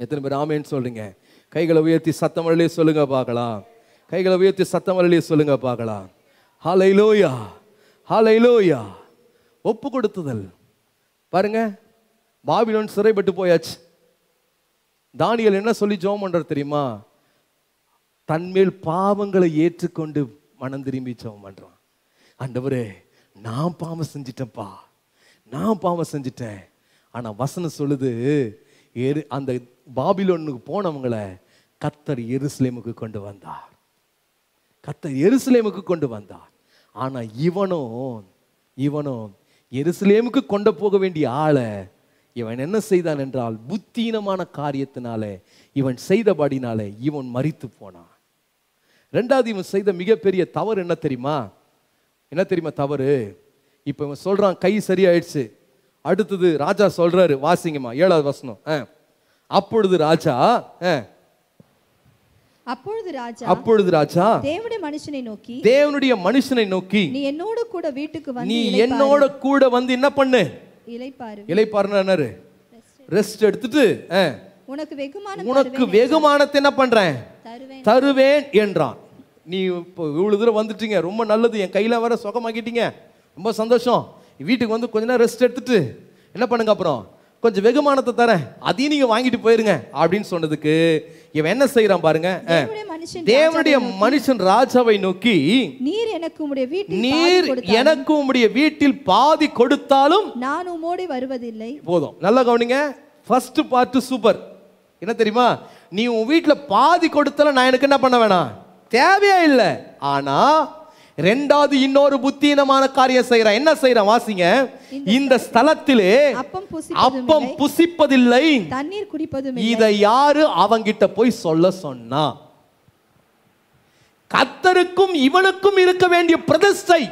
எத்தனை பேர் ஆமேன்னு சொல்றீங்க கைகளை உயர்த்தி சத்தம் வழியே சொல்லுங்க பார்க்கலாம் கைகளை உயர்த்தி சத்தம் வழியே சொல்லுங்க பார்க்கலாம் ஹாலை லோயா ஹாலை லோயா ஒப்பு கொடுத்துதல் பாருங்க பாபிலோன் சிறைப்பட்டு போயாச்சு தானியல் என்ன சொல்லி ஜோம் பண்ற தெரியுமா தன்மேல் பாவங்களை ஏற்றுக்கொண்டு மனம் திரும்பி ஜோம் பண்ணுறான் ஆண்டவரே நான் பாவம் செஞ்சிட்டேன்ப்பா நான் பாவம் செஞ்சிட்டேன் ஆனால் வசனம் சொல்லுது ஏறு அந்த பாபிலோனுக்கு போனவங்களை கத்தர் எருசலேமுக்கு கொண்டு வந்தார் கத்தர் எருசலேமுக்கு கொண்டு வந்தார் ஆனால் இவனும் இவனும் எருசலேமுக்கு கொண்டு போக வேண்டிய ஆளை இவன் என்ன செய்தான் என்றால் புத்தீனமான காரியத்தினால இவன் செய்தபடினாலே இவன் மறித்து போனான் ரெண்டாவது இவன் செய்த மிகப்பெரிய தவறு என்ன தெரியுமா என்ன தெரியுமா தவறு இப்போ இவன் சொல்கிறான் கை சரியாயிடுச்சு அடுத்தது ராஜா சொல்கிறாரு வாசிங்கம்மா ஏழாவது வசனம் ஆ அப்பொழுது ராஜா அப்பொழுது ராஜா அப்பொழுது ராஜா தேவனுடைய மனுஷனை நோக்கி தேவனுடைய மனுஷனை நோக்கி நீ என்னோட கூட வீட்டுக்கு வந்து நீ என்னோட கூட வந்து என்ன பண்ணு இளைப்பாறு இளைப்பாறுனா என்னரு ரெஸ்ட் எடுத்துட்டு உனக்கு வெகுமான உனக்கு வெகுமானத்தை என்ன பண்றேன் தருவேன் என்றான் நீ இப்போ இவ்வளோ தூரம் வந்துட்டீங்க ரொம்ப நல்லது என் கையில் வர சுகமாக்கிட்டீங்க ரொம்ப சந்தோஷம் வீட்டுக்கு வந்து கொஞ்ச நேரம் ரெஸ்ட் எடுத்துட்டு என்ன பண்ணுங்க அப்புறம் கொஞ்சம் வெகுமானத்தை தரேன் அதையும் நீங்க வாங்கிட்டு போயிருங்க அப்படின்னு சொன்னதுக்கு இவன் என்ன செய்யறான் பாருங்க தேவனுடைய மனுஷன் ராஜாவை நோக்கி நீர் எனக்கு உடைய வீட்டில் நீர் எனக்கு உடைய வீட்டில் பாதி கொடுத்தாலும் நான் உம்மோடு வருவதில்லை போதும் நல்லா கவனிங்க ஃபர்ஸ்ட் பார்ட் சூப்பர் என்ன தெரியுமா நீ உன் வீட்டில் பாதி கொடுத்தாலும் நான் எனக்கு என்ன பண்ண வேணாம் தேவையா இல்லை ஆனா ரெண்டாவது இன்னொரு புத்தீனமான காரியம் செய்யற என்ன செய்யற வாசிங்க இந்த ஸ்தலத்திலே அப்பம் புசிப்பதில்லை தண்ணீர் குடிப்பதும் இதை யாரு அவங்கிட்ட போய் சொல்ல சொன்னா கத்தருக்கும் இவனுக்கும் இருக்க வேண்டிய பிரதிஷ்டை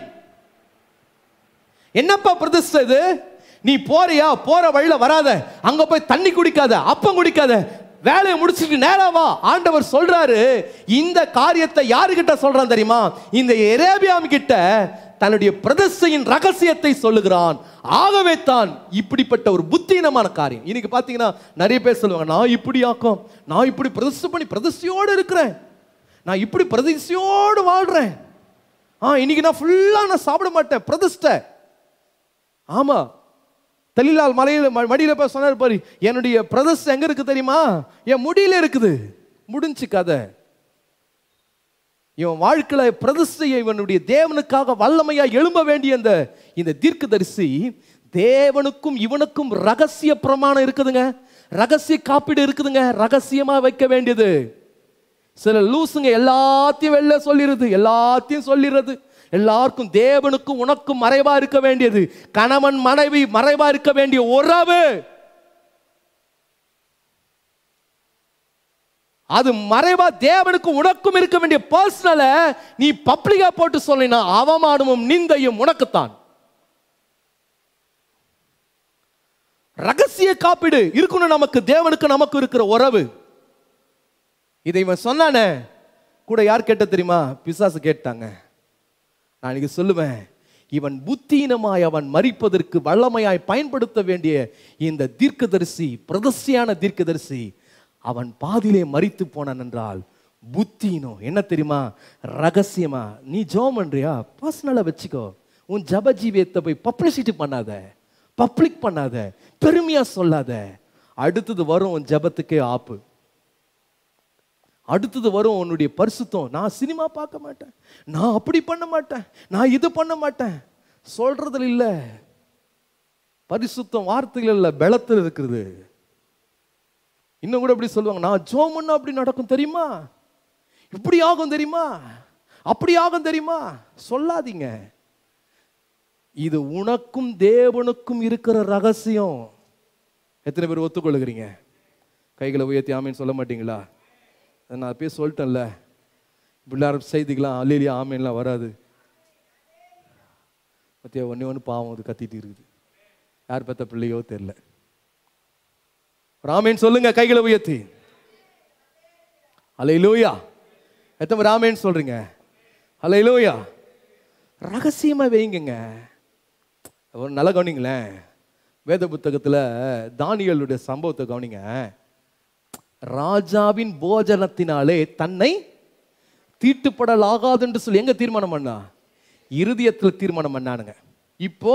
என்னப்பா பிரதிஷ்டை இது நீ போறியா போற வழியில வராத அங்க போய் தண்ணி குடிக்காத அப்பம் குடிக்காத வேலையை முடிச்சுட்டு நேராவா ஆண்டவர் சொல்றாரு இந்த காரியத்தை யாருக்கிட்ட சொல்றான் தெரியுமா இந்த எரேபியாம் கிட்ட தன்னுடைய பிரதர்சையின் ரகசியத்தை சொல்லுகிறான் ஆகவே தான் இப்படிப்பட்ட ஒரு புத்தீனமான காரியம் இன்னைக்கு பார்த்தீங்கன்னா நிறைய பேர் சொல்லுவாங்க நான் இப்படி ஆக்கும் நான் இப்படி பிரதர்சம் பண்ணி பிரதர்சியோடு இருக்கிறேன் நான் இப்படி பிரதிசையோடு வாழ்கிறேன் ஆ இன்னைக்கு நான் ஃபுல்லாக நான் சாப்பிட மாட்டேன் பிரதிஷ்டை ஆமாம் தெளிலால் மலையில் மடியில் போய் சொன்னார் பாரு என்னுடைய பிரதர்ஸ் எங்கே இருக்குது தெரியுமா என் முடியில் இருக்குது முடிஞ்சு கதை இவன் வாழ்க்கையில் பிரதிஷ்டையை இவனுடைய தேவனுக்காக வல்லமையாக எழும்ப வேண்டிய அந்த இந்த தீர்க்க தரிசி தேவனுக்கும் இவனுக்கும் ரகசிய பிரமாணம் இருக்குதுங்க ரகசிய காப்பீடு இருக்குதுங்க ரகசியமாக வைக்க வேண்டியது சில லூசுங்க எல்லாத்தையும் வெளில சொல்லிடுது எல்லாத்தையும் சொல்லிடுறது எல்லாருக்கும் தேவனுக்கும் உனக்கும் மறைவா இருக்க வேண்டியது கணவன் மனைவி மறைவா இருக்க வேண்டிய உறவு அது மறைவா தேவனுக்கும் உனக்கும் இருக்க வேண்டிய பர்சனலை நீ பப்ளிகா போட்டு சொல்லினா அவமானமும் நிந்தையும் உனக்குத்தான் ரகசிய காப்பீடு இருக்கணும் நமக்கு தேவனுக்கு நமக்கு இருக்கிற உறவு இதை இவன் சொன்னானே கூட யார் கேட்ட தெரியுமா பிசாசு கேட்டாங்க நான் இன்றைக்கி சொல்லுவேன் இவன் புத்தீனமாய் அவன் மறிப்பதற்கு வல்லமையாய் பயன்படுத்த வேண்டிய இந்த தீர்க்கதரிசி பிரதர்சியான தீர்க்கதரிசி அவன் பாதிலே மறித்து போனான் என்றால் புத்தினும் என்ன தெரியுமா ரகசியமா நீ ஜோம் பண்றியா பர்சனலாக வச்சுக்கோ உன் ஜப ஜீவியத்தை போய் பப்ளிசிட்டி பண்ணாத பப்ளிக் பண்ணாத பெருமையாக சொல்லாத அடுத்தது வரும் உன் ஜபத்துக்கே ஆப்பு அடுத்தது வரும் உன்னுடைய பரிசுத்தம் நான் சினிமா பார்க்க மாட்டேன் நான் அப்படி பண்ண மாட்டேன் நான் இது பண்ண மாட்டேன் சொல்றதில் இல்லை பரிசுத்தம் வார்த்தைகள் இல்லை பலத்தில் இருக்கிறது இன்னும் கூட அப்படி சொல்லுவாங்க நான் ஜோம் அப்படி நடக்கும் தெரியுமா இப்படி ஆகும் தெரியுமா அப்படி ஆகும் தெரியுமா சொல்லாதீங்க இது உனக்கும் தேவனுக்கும் இருக்கிற ரகசியம் எத்தனை பேர் ஒத்துக்கொள்ளுகிறீங்க கைகளை உயர்த்தி ஆமின்னு சொல்ல மாட்டீங்களா நான் போய் சொல்லிட்டேன்ல இப்படிலாம் செய்திக்கெலாம் அல்லையா ஆமைலாம் வராது மத்திய ஒன்றே ஒன்று பாவம் அது கத்திட்டு இருக்குது யார் பெற்ற பிள்ளையோ தெரில ராமேன் சொல்லுங்க கைகளை உயர்த்தி அலை லூயா எத்தனை ராமேன் சொல்றீங்க அலையிலோயா ரகசியமா ரகசியமாக ஒரு நல்லா கவனிங்களேன் வேத புத்தகத்தில் தானியலுடைய சம்பவத்தை கவனிங்க ராஜாவின் போஜனத்தினாலே தன்னை தீட்டுப்படலாகாது என்று சொல்லி எங்க தீர்மானம் பண்ணா இருதயத்தில் தீர்மானம் பண்ணானுங்க இப்போ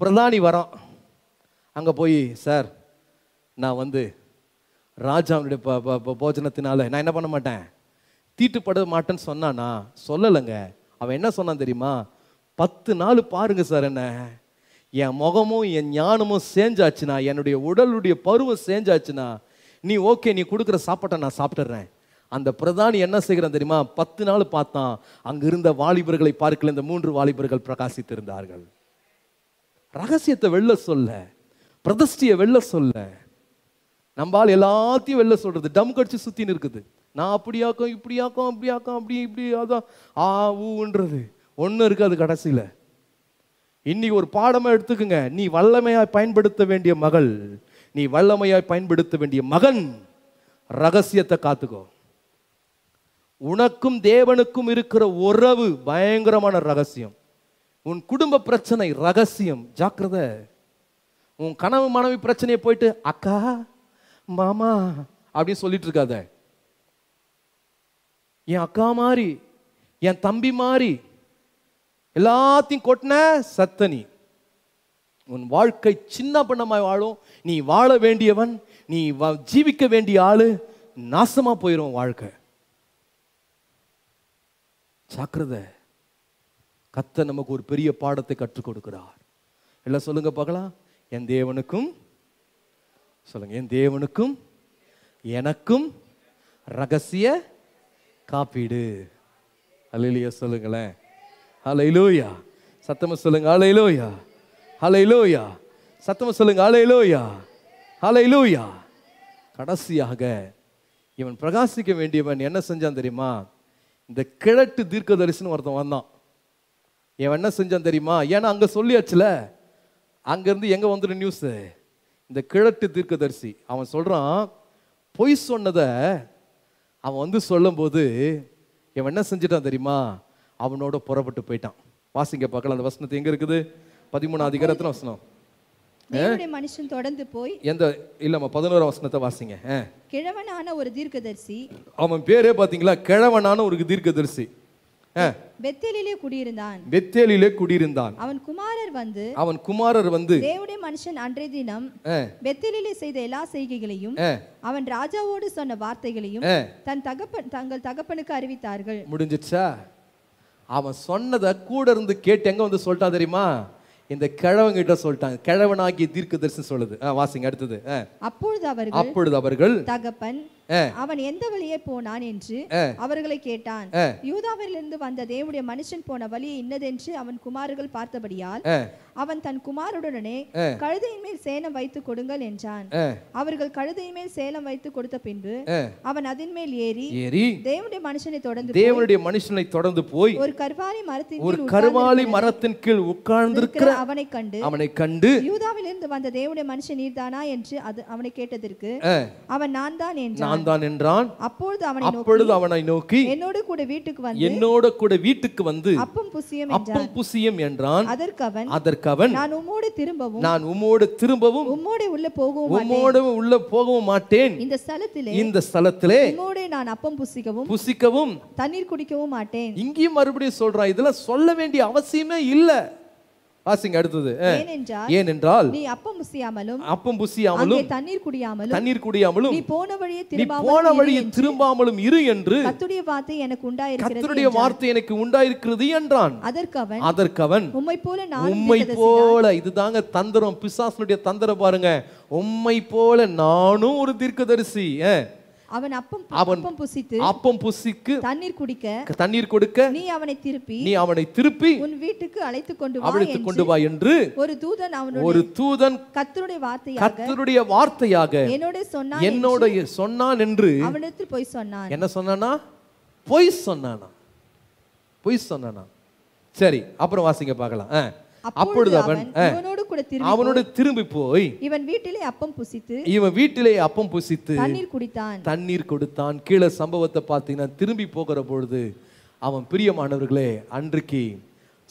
பிரதானி வரோம் அங்கே போய் சார் நான் வந்து ராஜாவுடைய போஜனத்தினால நான் என்ன பண்ண மாட்டேன் தீட்டுப்பட மாட்டேன்னு சொன்னானா சொல்லலைங்க அவன் என்ன சொன்னான் தெரியுமா பத்து நாள் பாருங்க சார் என்ன என் முகமும் என் ஞானமும் சேஞ்சாச்சுன்னா என்னுடைய உடலுடைய பருவம் சேஞ்சாச்சுன்னா நீ ஓகே நீ கொடுக்குற சாப்பாட்டை நான் சாப்பிட்டுறேன் அந்த பிரதானி என்ன செய்கிறான் தெரியுமா பத்து நாள் பார்த்தான் அங்கே இருந்த வாலிபர்களை பார்க்கல இந்த மூன்று வாலிபர்கள் பிரகாசித்திருந்தார்கள் ரகசியத்தை வெளில சொல்ல பிரதஷ்டியை வெளில சொல்ல நம்மால் எல்லாத்தையும் வெளில சொல்றது டம் கடிச்சு சுத்தி இருக்குது நான் அப்படியாக்கும் இப்படியாக்கும் அப்படியாக்கும் அப்படி இப்படி அதான் ஆ ஊன்றது ஒன்றும் இருக்காது கடைசியில் இன்னைக்கு ஒரு பாடமாக எடுத்துக்கோங்க நீ வல்லமையாக பயன்படுத்த வேண்டிய மகள் நீ வல்லமையாய் பயன்படுத்த வேண்டிய மகன் ரகசியத்தை காத்துக்கோ உனக்கும் தேவனுக்கும் இருக்கிற உறவு பயங்கரமான ரகசியம் உன் குடும்ப பிரச்சனை ரகசியம் ஜாக்கிரத உன் கனவு மனைவி பிரச்சனையை போயிட்டு அக்கா மாமா அப்படின்னு சொல்லிட்டு இருக்காத என் அக்கா மாதிரி என் தம்பி மாதிரி எல்லாத்தையும் கொட்டின சத்தனி உன் வாழ்க்கை சின்ன பண்ணமாய் வாழும் நீ வாழ வேண்டியவன் நீ ஜீவிக்க வேண்டிய ஆளு நாசமா போயிடும் வாழ்க்கை சாக்கிரத கத்த நமக்கு ஒரு பெரிய பாடத்தை கற்றுக் கொடுக்கிறார் எல்லாம் சொல்லுங்க பார்க்கலாம் என் தேவனுக்கும் சொல்லுங்க என் தேவனுக்கும் எனக்கும் ரகசிய காப்பீடு அலையிலையா சொல்லுங்களேன் அலையிலோயா சத்தமாக சொல்லுங்க அலையிலோயா ஹலை லோயா சத்தமாக சொல்லுங்க ஹலை லோயா ஹலை லோயா கடைசியாக இவன் பிரகாசிக்க வேண்டியவன் என்ன செஞ்சான் தெரியுமா இந்த கிழட்டு தீர்க்க தரிசனம் ஒருத்தன் வந்தான் இவன் என்ன செஞ்சான் தெரியுமா ஏன்னா அங்கே சொல்லியாச்சுல அங்கேருந்து எங்கே வந்துடும் நியூஸு இந்த கிழட்டு தீர்க்கதரிசி அவன் சொல்கிறான் பொய் சொன்னதை அவன் வந்து சொல்லும்போது இவன் என்ன செஞ்சிட்டான் தெரியுமா அவனோட புறப்பட்டு போயிட்டான் வாசிங்க பார்க்கலாம் அந்த வசனத்தை எங்கே இருக்குது பதிமூணு அதிகாரத்தில் வசனம் மனுஷன் தொடர்ந்து போய் எந்த இல்லம்மா பதினோரு வசனத்தை வாசிங்க கிழவனான ஒரு தீர்க்கதரிசி அவன் பேரே பாத்தீங்களா கிழவனான ஒரு தீர்க்கதரிசி பெத்தேலிலே குடியிருந்தான் வெத்தேலிலே குடியிருந்தான் அவன் குமாரர் வந்து அவன் குமாரர் வந்து தேவடைய மனுஷன் அன்றைய தினம் பெத்தேலிலே செய்த எல்லா செய்கைகளையும் அவன் ராஜாவோடு சொன்ன வார்த்தைகளையும் தன் தகப்பன் தங்கள் தகப்பனுக்கு அறிவித்தார்கள் முடிஞ்சிச்சா அவன் சொன்னதை கூட இருந்து கேட்டு எங்க வந்து சொல்லிட்டா தெரியுமா இந்த கிழவங்கிட்ட சொல்லிட்டாங்க கிழவனாகிய தீர்க்கதரிசனம் சொல்லுது வாசிங்க அடுத்தது அப்பொழுது அவர்கள் அப்பொழுது அவர்கள் தகப்பன் அவன் எந்த வழியே போனான் என்று அவர்களை கேட்டான் யூதாவிலிருந்து வந்த தேவனுடைய மனுஷன் போன வழி இன்னதென்று அவன் குமார்கள் பார்த்தபடியால் அவன் தன் குமாருடனே கழுதையின் மேல் சேலம் வைத்து கொடுங்கள் என்றான் அவர்கள் கழுதையின் மேல் சேலம் வைத்து கொடுத்த பின்பு அவன் அதன் மேல் ஏறி ஏறி தேவனுடைய மனுஷனை தொடர்ந்து தேவனுடைய மனுஷனை தொடர்ந்து போய் ஒரு கருவாலி மரத்தின் ஒரு கருவாலி மரத்தின் கீழ் உட்கார்ந்திருக்கிற அவனை கண்டு அவனை கண்டு யூதாவிலிருந்து வந்த தேவனுடைய மனுஷன் நீர்தானா என்று அது அவனை கேட்டதற்கு அவன் நான் தான் என்றான் நான் தான் என்றான் அப்பொழுது அவனை அப்பொழுது அவனை நோக்கி என்னோட கூட வீட்டுக்கு வந்து என்னோட கூட வீட்டுக்கு வந்து அப்பம் புசியம் அப்பம் புசியம் என்றான் அதற்கு அதற்கவன் நான் உம்மோடு திரும்பவும் நான் உம்மோடு திரும்பவும் உம்மோடு உள்ள போகவும் உம்மோடு உள்ள போகவும் மாட்டேன் இந்த ஸ்தலத்திலே இந்த ஸ்தலத்திலே உம்மோடு நான் அப்பம் புசிக்கவும் புசிக்கவும் தண்ணீர் குடிக்கவும் மாட்டேன் இங்கேயும் மறுபடியும் சொல்றான் இதெல்லாம் சொல்ல வேண்டிய அவசியமே இல்லை வாசிங்க அடுத்தது ஏனென்றால் நீ அப்பம் புசியாமலும் அப்பம் புசியாமலும் தண்ணீர் குடியாமலும் தண்ணீர் குடியாமலும் நீ போன வழியே திரும்பாமலும் போன வழியே திரும்பாமலும் இரு என்று கர்த்தருடைய வார்த்தை எனக்கு உண்டாயிருக்கிறது கர்த்தருடைய வார்த்தை எனக்கு உண்டாயிருக்கிறது என்றான் அதற்கவன் அதற்கவன் உம்மை போல நான் உம்மை போல இதுதாங்க தந்திரம் பிசாசனுடைய தந்திரம் பாருங்க உம்மை போல நானும் ஒரு தீர்க்கதரிசி அவன் அப்பம் அவன் புசித்து அப்பம் புசிக்கு தண்ணீர் குடிக்க தண்ணீர் கொடுக்க நீ அவனை திருப்பி நீ அவனை திருப்பி உன் வீட்டுக்கு அழைத்து கொண்டு அழைத்து கொண்டு வா என்று ஒரு தூதன் அவனுடைய ஒரு தூதன் கத்தருடைய வார்த்தையாக கத்தருடைய வார்த்தையாக என்னோட சொன்னான் என்னோட சொன்னான் என்று அவனிடத்தில் போய் சொன்னான் என்ன சொன்னானா பொய் சொன்னானா பொய் சொன்னானா சரி அப்புறம் வாசிங்க பார்க்கலாம் ஆ அப்பொழுது அவன் அவனோடு திரும்பி போய் இவன் வீட்டிலே அப்பம் புசித்து இவன் வீட்டிலே அப்பம் புசித்து தண்ணீர் குடித்தான் தண்ணீர் கொடுத்தான் கீழே சம்பவத்தை பார்த்தீங்கன்னா திரும்பி போகிற பொழுது அவன் பிரியமானவர்களே அன்றைக்கு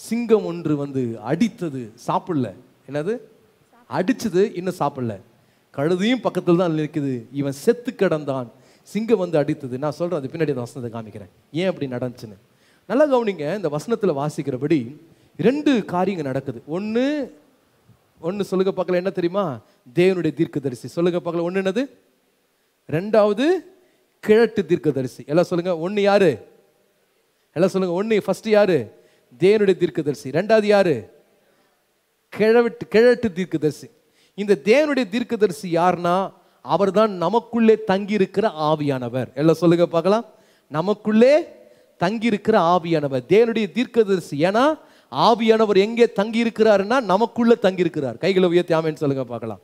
சிங்கம் ஒன்று வந்து அடித்தது சாப்பிடல என்னது அடிச்சது இன்னும் சாப்பிடல கழுதையும் பக்கத்தில் தான் நிற்குது இவன் செத்து கிடந்தான் சிங்கம் வந்து அடித்தது நான் சொல்கிறேன் அது பின்னாடி அந்த வசனத்தை காமிக்கிறேன் ஏன் அப்படி நடந்துச்சுன்னு நல்லா கவனிங்க இந்த வசனத்தில் வாசிக்கிறபடி ரெண்டு காரியங்கள் நடக்குது ஒன்று ஒன்று சொல்லுங்க பார்க்கல என்ன தெரியுமா தேவனுடைய தீர்க்கதரிசி சொல்லுங்க பார்க்கல ஒன்று என்னது ரெண்டாவது கிழட்டு தீர்க்கதரிசி எல்லாம் சொல்லுங்கள் ஒன்று யாரு எல்லாம் சொல்லுங்கள் ஒன்று ஃபஸ்ட்டு யாரு தேவனுடைய தீர்க்கதரிசி ரெண்டாவது யாரு கிழவிட்டு கிழட்டு தீர்க்கதரிசி இந்த தேவனுடைய தீர்க்கதரிசி யார்னா அவர் தான் நமக்குள்ளே தங்கியிருக்கிற ஆவியானவர் எல்லாம் சொல்லுங்க பார்க்கலாம் நமக்குள்ளே தங்கியிருக்கிற ஆவியானவர் தேவனுடைய தீர்க்கதரிசி ஏன்னா ஆவியானவர் எங்கே தங்கி இருக்கிறாருன்னா நமக்குள்ளே தங்கி இருக்கிறார் கைகளை உயர்த்தி ஆமேன்னு சொல்லுங்க பார்க்கலாம்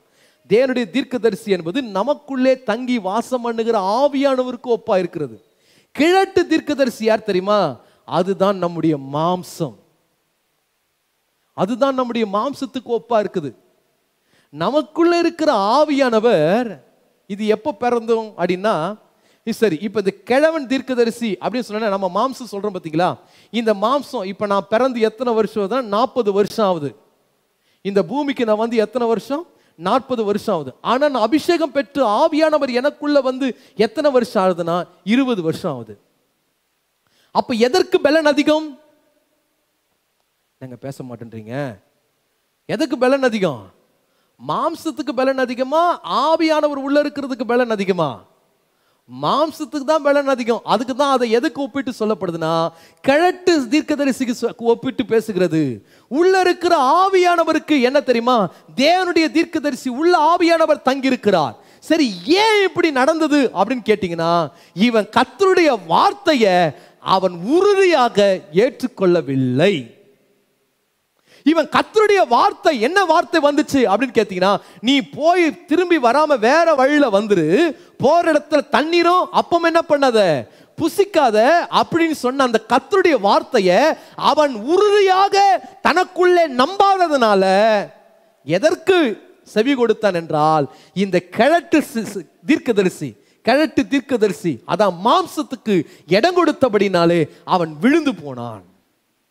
தேவனுடைய தீர்க்கதரிசி என்பது நமக்குள்ளே தங்கி வாசம் பண்ணுகிற ஆவியானவருக்கு ஒப்பா இருக்கிறது கிழட்டு தீர்க்கதரிசி யார் தெரியுமா அதுதான் நம்முடைய மாம்சம் அதுதான் நம்முடைய மாம்சத்துக்கு ஒப்பா இருக்குது நமக்குள்ள இருக்கிற ஆவியானவர் இது எப்போ பிறந்தோம் அப்படின்னா சரி இப்போ இந்த கிழவன் தீர்க்கதரிசி அப்படின்னு சொன்னா நம்ம மாம்சம் சொல்கிறோம் பார்த்தீங்களா இந்த மாம்சம் இப்போ நான் பிறந்து எத்தனை வருஷம் தான் நாற்பது வருஷம் ஆகுது இந்த பூமிக்கு நான் வந்து எத்தனை வருஷம் நாற்பது வருஷம் ஆகுது ஆனால் நான் அபிஷேகம் பெற்று ஆவியானவர் எனக்குள்ள வந்து எத்தனை வருஷம் ஆகுதுன்னா இருபது வருஷம் ஆகுது அப்போ எதற்கு பலன் அதிகம் நாங்கள் பேச மாட்டேன்றீங்க எதற்கு பலன் அதிகம் மாம்சத்துக்கு பலன் அதிகமா ஆவியானவர் உள்ள இருக்கிறதுக்கு பலன் அதிகமா மாம்சத்துக்கு தான் பலன் அதிகம் அதுக்கு தான் அதை எதுக்கு ஒப்பிட்டு சொல்லப்படுதுன்னா கிழட்டு தீர்க்கதரிசிக்கு ஒப்பிட்டு பேசுகிறது உள்ள இருக்கிற ஆவியானவருக்கு என்ன தெரியுமா தேவனுடைய தீர்க்கதரிசி உள்ள ஆவியானவர் தங்கியிருக்கிறார் சரி ஏன் இப்படி நடந்தது அப்படின்னு கேட்டிங்கன்னா இவன் கத்தருடைய வார்த்தையை அவன் உறுதியாக ஏற்றுக்கொள்ளவில்லை இவன் கத்தருடைய வார்த்தை என்ன வார்த்தை வந்துச்சு அப்படின்னு கேட்டீங்கன்னா நீ போய் திரும்பி வராம வேற வழியில வந்துரு போற இடத்துல தண்ணீரும் அப்பம் என்ன பண்ணாத புசிக்காத அப்படின்னு சொன்ன அந்த கத்தருடைய வார்த்தையை அவன் உறுதியாக தனக்குள்ளே நம்பாததுனால எதற்கு செவி கொடுத்தான் என்றால் இந்த கிழட்டு தீர்க்கதரிசி கிழட்டு தீர்க்கதரிசி அதான் மாம்சத்துக்கு இடம் கொடுத்தபடினாலே அவன் விழுந்து போனான்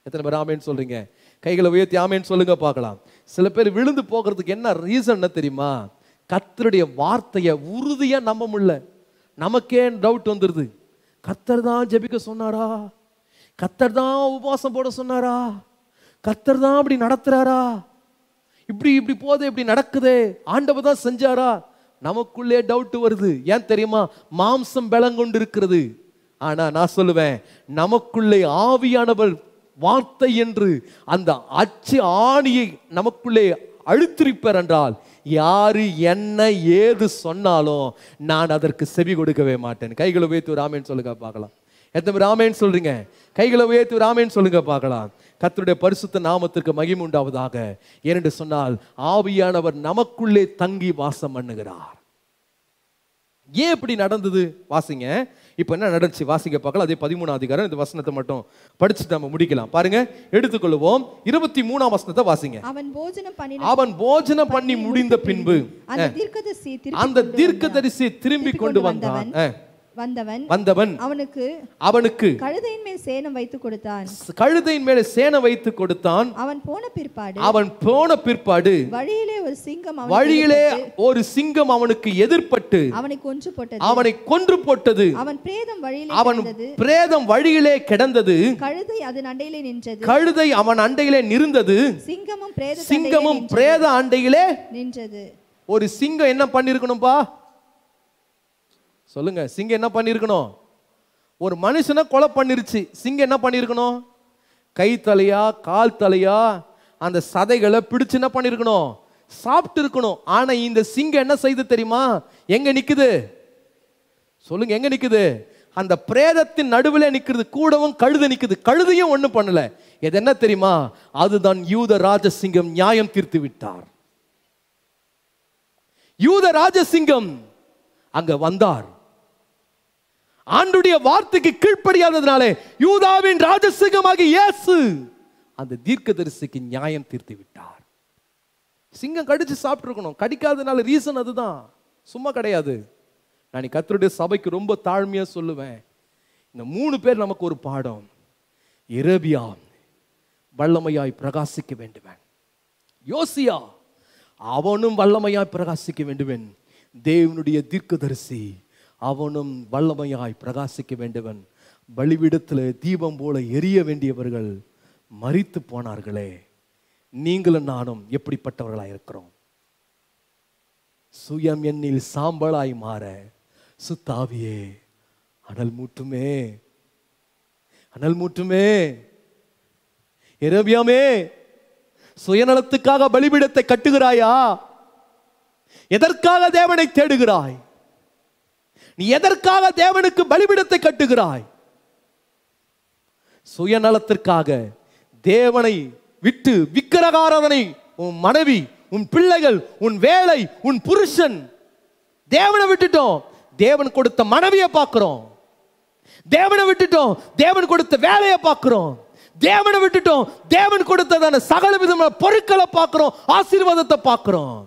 எத்தனை பேர் ஆமேன்னு சொல்றீங்க கைகளை உயர்த்தி ஆமேன்னு சொல்லுங்க பார்க்கலாம் சில பேர் விழுந்து போகிறதுக்கு என்ன ரீசன் என்ன தெரியுமா கத்தருடைய வார்த்தையை உறுதியாக நம்ப முடியல நமக்கே டவுட் வந்துடுது கத்தர் தான் ஜெபிக்க சொன்னாரா கத்தர் தான் உபவாசம் போட சொன்னாரா கத்தர் தான் அப்படி நடத்துறாரா இப்படி இப்படி போதே இப்படி நடக்குதே ஆண்டவர் தான் செஞ்சாரா நமக்குள்ளே டவுட் வருது ஏன் தெரியுமா மாம்சம் பலங்கொண்டு இருக்கிறது ஆனா நான் சொல்லுவேன் நமக்குள்ளே ஆவியானவர் வார்த்தை என்று அந்த அச்சு ஆணியை நமக்குள்ளே அழுத்திருப்பார் என்றால் யாரு என்ன ஏது சொன்னாலும் நான் அதற்கு செவி கொடுக்கவே மாட்டேன் கைகளை உயர்த்து ராமேன்னு சொல்லுங்க பார்க்கலாம் எத்தனை ராமேன்னு சொல்றீங்க கைகளை உயர்த்து ராமேன்னு சொல்லுங்க பார்க்கலாம் கத்தருடைய பரிசுத்த நாமத்திற்கு மகிமை உண்டாவதாக ஏனென்று சொன்னால் ஆவியானவர் நமக்குள்ளே தங்கி வாசம் பண்ணுகிறார் ஏன் இப்படி நடந்தது வாசிங்க இப்போ என்ன நடந்துச்சு வாசிக்க பார்க்கலாம் அதே பதிமூணாம் அதிகாரம் இந்த வசனத்தை மட்டும் படிச்சுட்டு நம்ம முடிக்கலாம் பாருங்க எடுத்துக்கொள்வோம் இருபத்தி மூணாம் வசனத்தை வாசிங்க அவன் போஜனம் பண்ணி அவன் போஜனம் பண்ணி முடிந்த பின்பு அந்த தீர்க்கதரிசி திரும்பி கொண்டு வந்தான் வந்தவன் வந்தவன் அவனுக்கு அவனுக்கு கழுதையின் மேல் சேனம் வைத்துக் கொடுத்தான் கழுதையின் மேல சேனம் வைத்துக் கொடுத்தான் அவன் போன பிற்பாடு அவன் போன பிற்பாடு வழியிலே ஒரு சிங்கம் வழியிலே ஒரு சிங்கம் அவனுக்கு எதிர்பட்டு அவனை கொன்று போட்டது அவனை கொன்று போட்டது அவன் பிரேதம் வழியிலே அவன் பிரேதம் வழியிலே கிடந்தது கழுதை அதன் அண்டையிலே நின்றது கழுதை அவன் அண்டையிலே நிறந்தது சிங்கமும் பிரேத சிங்கமும் பிரேத அண்டையிலே நின்றது ஒரு சிங்கம் என்ன பண்ணிருக்கணும்பா சொல்லுங்க சிங்கம் என்ன பண்ணியிருக்கணும் ஒரு மனுஷனை கொலை பண்ணிருச்சு சிங்கம் என்ன பண்ணியிருக்கணும் கை தலையா கால் தலையா அந்த சதைகளை பிடிச்சு என்ன பண்ணியிருக்கணும் சாப்பிட்டு இருக்கணும் ஆனால் இந்த சிங்கம் என்ன செய்து தெரியுமா எங்க நிற்குது சொல்லுங்க எங்க நிற்குது அந்த பிரேதத்தின் நடுவில் நிற்கிறது கூடவும் கழுது நிற்குது கழுதையும் ஒன்றும் பண்ணல இது என்ன தெரியுமா அதுதான் யூத ராஜசிங்கம் நியாயம் தீர்த்து விட்டார் யூத ராஜசிங்கம் அங்க வந்தார் ஆண்டுடைய வார்த்தைக்கு கீழ்ப்படியாததுனாலே யூதாவின் ராஜசிங்கமாக இயேசு அந்த தீர்க்க தரிசிக்கு நியாயம் தீர்த்து விட்டார் சிங்கம் கடிச்சு சாப்பிட்ருக்கணும் கடிக்காததுனால ரீசன் அதுதான் சும்மா கிடையாது நான் கத்தருடைய சபைக்கு ரொம்ப தாழ்மையாக சொல்லுவேன் இந்த மூணு பேர் நமக்கு ஒரு பாடம் இரபியா வல்லமையாய் பிரகாசிக்க வேண்டுவேன் யோசியா அவனும் வல்லமையாய் பிரகாசிக்க வேண்டுவேன் தேவனுடைய தீர்க்கதரிசி அவனும் வல்லமையாய் பிரகாசிக்க வேண்டுவன் பலிவிடத்தில் தீபம் போல எரிய வேண்டியவர்கள் மறித்து போனார்களே நீங்களும் நானும் எப்படிப்பட்டவர்களாக இருக்கிறோம் சுயம் எண்ணில் சாம்பலாய் மாற சுத்தாவியே அனல் மூட்டுமே அனல் மூட்டுமே எரவியாமே சுயநலத்துக்காக பலிபீடத்தை கட்டுகிறாயா எதற்காக தேவனை தேடுகிறாய் நீ எதற்காக தேவனுக்கு பலிபிடத்தை கட்டுகிறாய் சுயநலத்திற்காக தேவனை விட்டு விக்கிரகாரவனை உன் மனைவி உன் பிள்ளைகள் உன் வேலை உன் புருஷன் தேவனை விட்டுட்டோம் தேவன் கொடுத்த மனைவியை பார்க்கிறோம் தேவனை விட்டுட்டோம் தேவன் கொடுத்த வேலையை பார்க்கிறோம் தேவனை விட்டுட்டோம் தேவன் கொடுத்ததான சகல விதமான பொருட்களை பார்க்கிறோம் ஆசீர்வாதத்தை பார்க்கிறோம்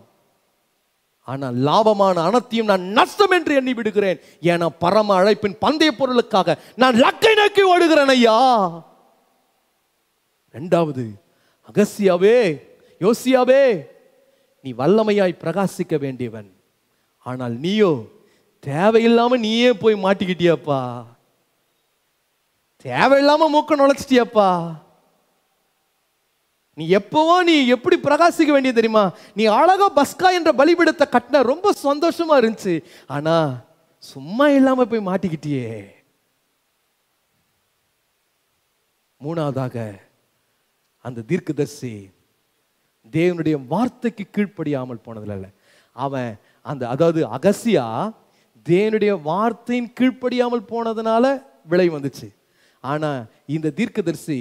ஆனால் லாபமான அனைத்தையும் நான் நஷ்டம் என்று எண்ணி விடுகிறேன் ஏன்னா பரம அழைப்பின் பந்தய பொருளுக்காக நான் லக்கை நோக்கி ஓடுகிறேன் ஐயா ரெண்டாவது அகசியாவே யோசியாவே நீ வல்லமையாய் பிரகாசிக்க வேண்டியவன் ஆனால் நீயோ தேவையில்லாமல் நீயே போய் மாட்டிக்கிட்டியாப்பா தேவையில்லாமல் மூக்க நுழைச்சிட்டியாப்பா நீ எப்பவோ நீ எப்படி பிரகாசிக்க வேண்டியது தெரியுமா நீ அழகா பஸ்கா என்ற பலிபிடத்தை கட்டின ரொம்ப சந்தோஷமா இருந்துச்சு ஆனா சும்மா இல்லாம போய் மாட்டிக்கிட்டியே மூணாவதாக அந்த தீர்க்கதர்சி தேவனுடைய வார்த்தைக்கு கீழ்ப்படியாமல் போனதுல இல்லை அவன் அந்த அதாவது அகசியா தேவனுடைய வார்த்தையின் கீழ்ப்படியாமல் போனதுனால விளை வந்துச்சு ஆனா இந்த தீர்க்கதர்சி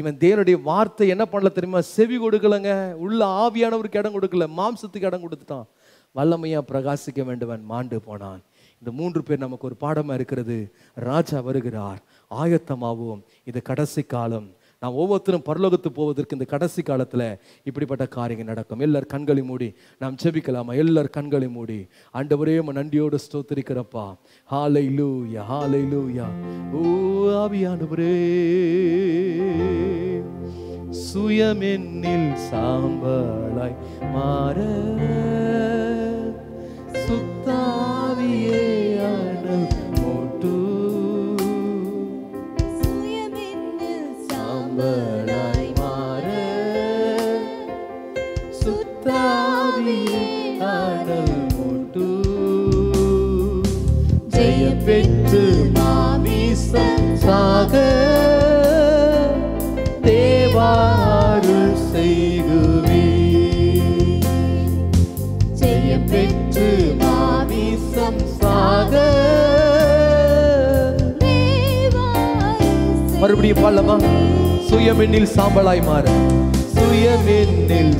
இவன் தேவனுடைய வார்த்தை என்ன பண்ணல தெரியுமா செவி கொடுக்கலங்க உள்ள ஆவியானவருக்கு இடம் கொடுக்கல மாம்சத்துக்கு இடம் கொடுத்துட்டான் வல்லமையா பிரகாசிக்க வேண்டுவன் மாண்டு போனான் இந்த மூன்று பேர் நமக்கு ஒரு பாடமாக இருக்கிறது ராஜா வருகிறார் ஆயத்தமாகவும் இது கடைசி காலம் நான் ஒவ்வொருத்தரும் பரலோகத்து போவதற்கு இந்த கடைசி காலத்தில் இப்படிப்பட்ட காரியங்கள் நடக்கும் எல்லார் கண்களை மூடி நாம் ஜெபிக்கலாமா எல்லார் கண்களை மூடி ஆண்டவரே நன்றியோடு ஸ்தோத்திருக்கிறப்பா ஹாலை லூயா ஹாலை லூயா ஓ ஆவியானவரே சுயமென்னில் சாம்பலாய் மாற சுத்தா அவளாய் மாற சுத்தாவியே ஆடல் மூட்டு ஜெயம் பெற்று மாமிசம் சாக தேவாறு செய்குவே ஜெயம் பெற்று மறுபடியும் பாடலாமா சுயமின்னில் சாம்பலாய் மாற சுயமெண்ணில்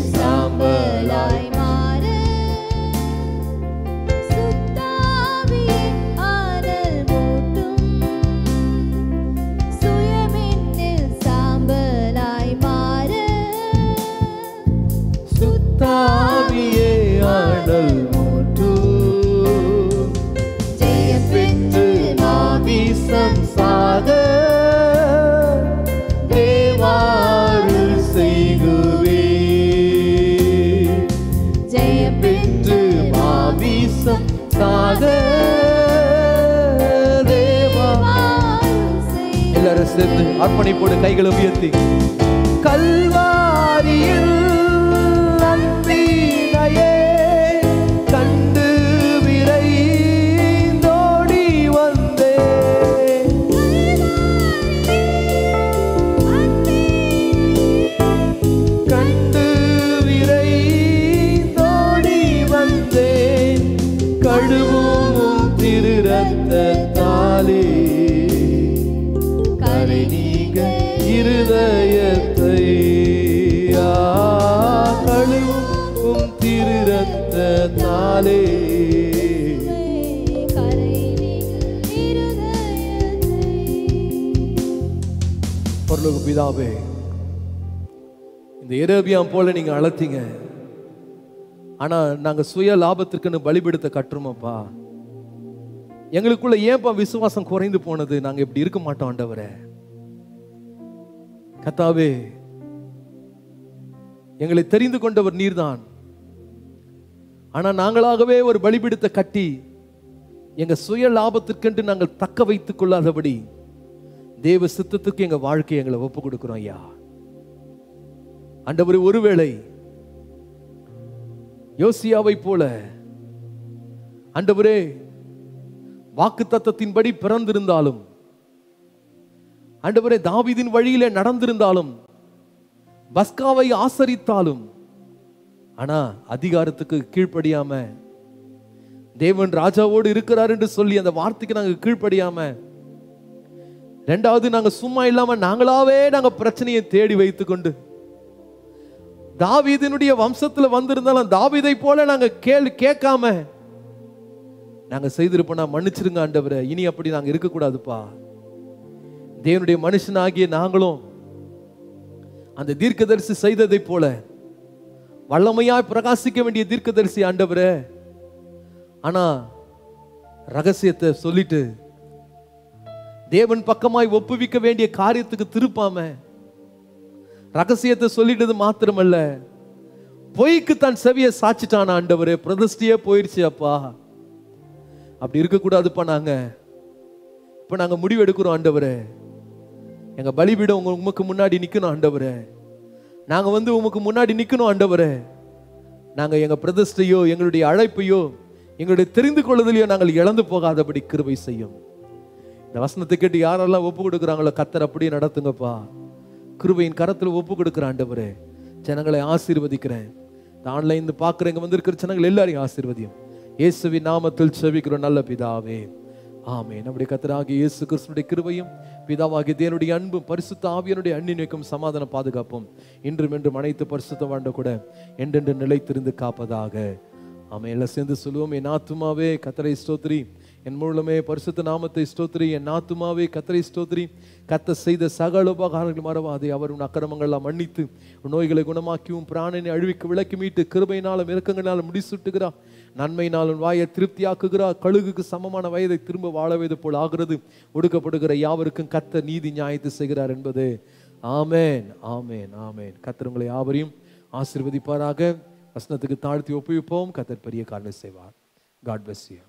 அர்ப்பணிப்போடு கைகளை உயர்த்தி கல்வா நாளே பரலோக பிதாவே இந்த இரேபியாம் போல நீங்க அழத்தீங்க ஆனா நாங்க சுய லாபத்திற்குன்னு பலிபெடுத்த கட்டுருமாப்பா எங்களுக்குள்ள ஏன்ப்பா விசுவாசம் குறைந்து போனது நாங்க இப்படி இருக்க மாட்டோம் ஆண்டவரே கத்தாவே எங்களை தெரிந்து கொண்டவர் நீர்தான் ஆனால் நாங்களாகவே ஒரு பலிபிடித்த கட்டி எங்கள் சுய லாபத்திற்கென்று நாங்கள் தக்க வைத்துக் கொள்ளாதபடி தேவ சித்தத்துக்கு எங்கள் வாழ்க்கையை எங்களை ஒப்பு கொடுக்குறோம் ஐயா அண்டவர் ஒருவேளை யோசியாவை போல அண்டபுரே வாக்கு தத்தத்தின்படி பிறந்திருந்தாலும் அண்டபுரே தாவிதின் வழியிலே நடந்திருந்தாலும் பஸ்காவை ஆசரித்தாலும் ஆனால் அதிகாரத்துக்கு கீழ்ப்படியாம தேவன் ராஜாவோடு இருக்கிறார் என்று சொல்லி அந்த வார்த்தைக்கு நாங்கள் கீழ்ப்படியாம ரெண்டாவது நாங்கள் சும்மா இல்லாமல் நாங்களாவே நாங்கள் பிரச்சனையை தேடி வைத்துக்கொண்டு தாவீதினுடைய வம்சத்தில் வந்திருந்தாலும் தாவீதை போல நாங்கள் கேள் கேட்காம நாங்கள் செய்திருப்போம்னா மன்னிச்சிருங்க ஆண்டவரை இனி அப்படி நாங்கள் இருக்கக்கூடாதுப்பா தேவனுடைய மனுஷனாகிய நாங்களும் அந்த தீர்க்கதரிசி செய்ததை போல வல்லமையாய் பிரகாசிக்க வேண்டிய தீர்க்கதரிசி ஆண்டவரே ஆனா ரகசியத்தை சொல்லிட்டு தேவன் பக்கமாய் ஒப்புவிக்க வேண்டிய காரியத்துக்கு திருப்பாம ரகசியத்தை சொல்லிட்டது மாத்திரமல்ல பொய்க்கு தன் செவிய சாச்சிட்டான ஆண்டவரே பிரதிஷ்டியே போயிடுச்சு அப்பா அப்படி இருக்கக்கூடாதுப்பா நாங்க இப்போ நாங்கள் முடிவெடுக்கிறோம் ஆண்டவரே எங்கள் பலிபீடம் உங்க உமக்கு முன்னாடி நிற்கணும் ஆண்டவரே நாங்கள் வந்து உமக்கு முன்னாடி நிற்கணும் ஆண்டவரே நாங்கள் எங்கள் பிரதிஷ்டையோ எங்களுடைய அழைப்பையோ எங்களுடைய தெரிந்து கொள்ளுதலையோ நாங்கள் இழந்து போகாதபடி கிருபை செய்யும் இந்த வசனத்தை கேட்டு யாரெல்லாம் ஒப்பு கொடுக்குறாங்களோ கத்தர் அப்படியே நடத்துங்கப்பா கிருபையின் கரத்தில் ஒப்பு கொடுக்குற ஆண்டவரே ஜனங்களை ஆசீர்வதிக்கிறேன் ஆன்லைன் பார்க்குறேங்க வந்திருக்கிற ஜனங்கள் எல்லாரையும் ஆசீர்வதியும் ஏசுவி நாமத்தில் செவிக்கிறோம் நல்ல பிதாவே ஆமே நம்முடைய கத்தராகிய இயேசு கிருஷ்ணனுடைய கிருபையும் பிதாவாகி தேனுடைய அன்பும் பரிசுத்த ஆவியனுடைய அன்னினைக்கும் சமாதான பாதுகாப்பும் இன்றும் என்றும் அனைத்து பரிசுத்த வாண்ட கூட என்றென்று நிலைத்திருந்து காப்பதாக ஆமே எல்லாம் சேர்ந்து சொல்லுவோம் என் ஆத்துமாவே கத்தரை ஸ்தோத்ரி என் மூலமே பரிசுத்த நாமத்தை ஸ்தோத்ரி என் ஆத்துமாவே கத்தரை ஸ்தோத்ரி கத்த செய்த சகல உபகாரங்கள் மறவாதே அவர் உன் அக்கிரமங்கள்லாம் மன்னித்து நோய்களை குணமாக்கியும் பிராணனை அழிவிக்கு விளக்கி மீட்டு கிருபையினாலும் இறக்கங்களாலும் முடிசூட்டுகிறார் நன்மை நாளும் வாயை திருப்தியாக்குகிறார் கழுகுக்கு சமமான வயதை திரும்ப வாழவேது போல் ஆகிறது ஒடுக்கப்படுகிற யாவருக்கும் கத்த நீதி நியாயத்தை செய்கிறார் என்பது ஆமேன் ஆமேன் ஆமேன் கத்திரங்களை யாவரையும் ஆசிர்வதிப்பாராக வசனத்துக்கு தாழ்த்தி ஒப்புவிப்போம் கத்தர் பெரிய காரணம் செய்வார் காட் பிளஸ் யூ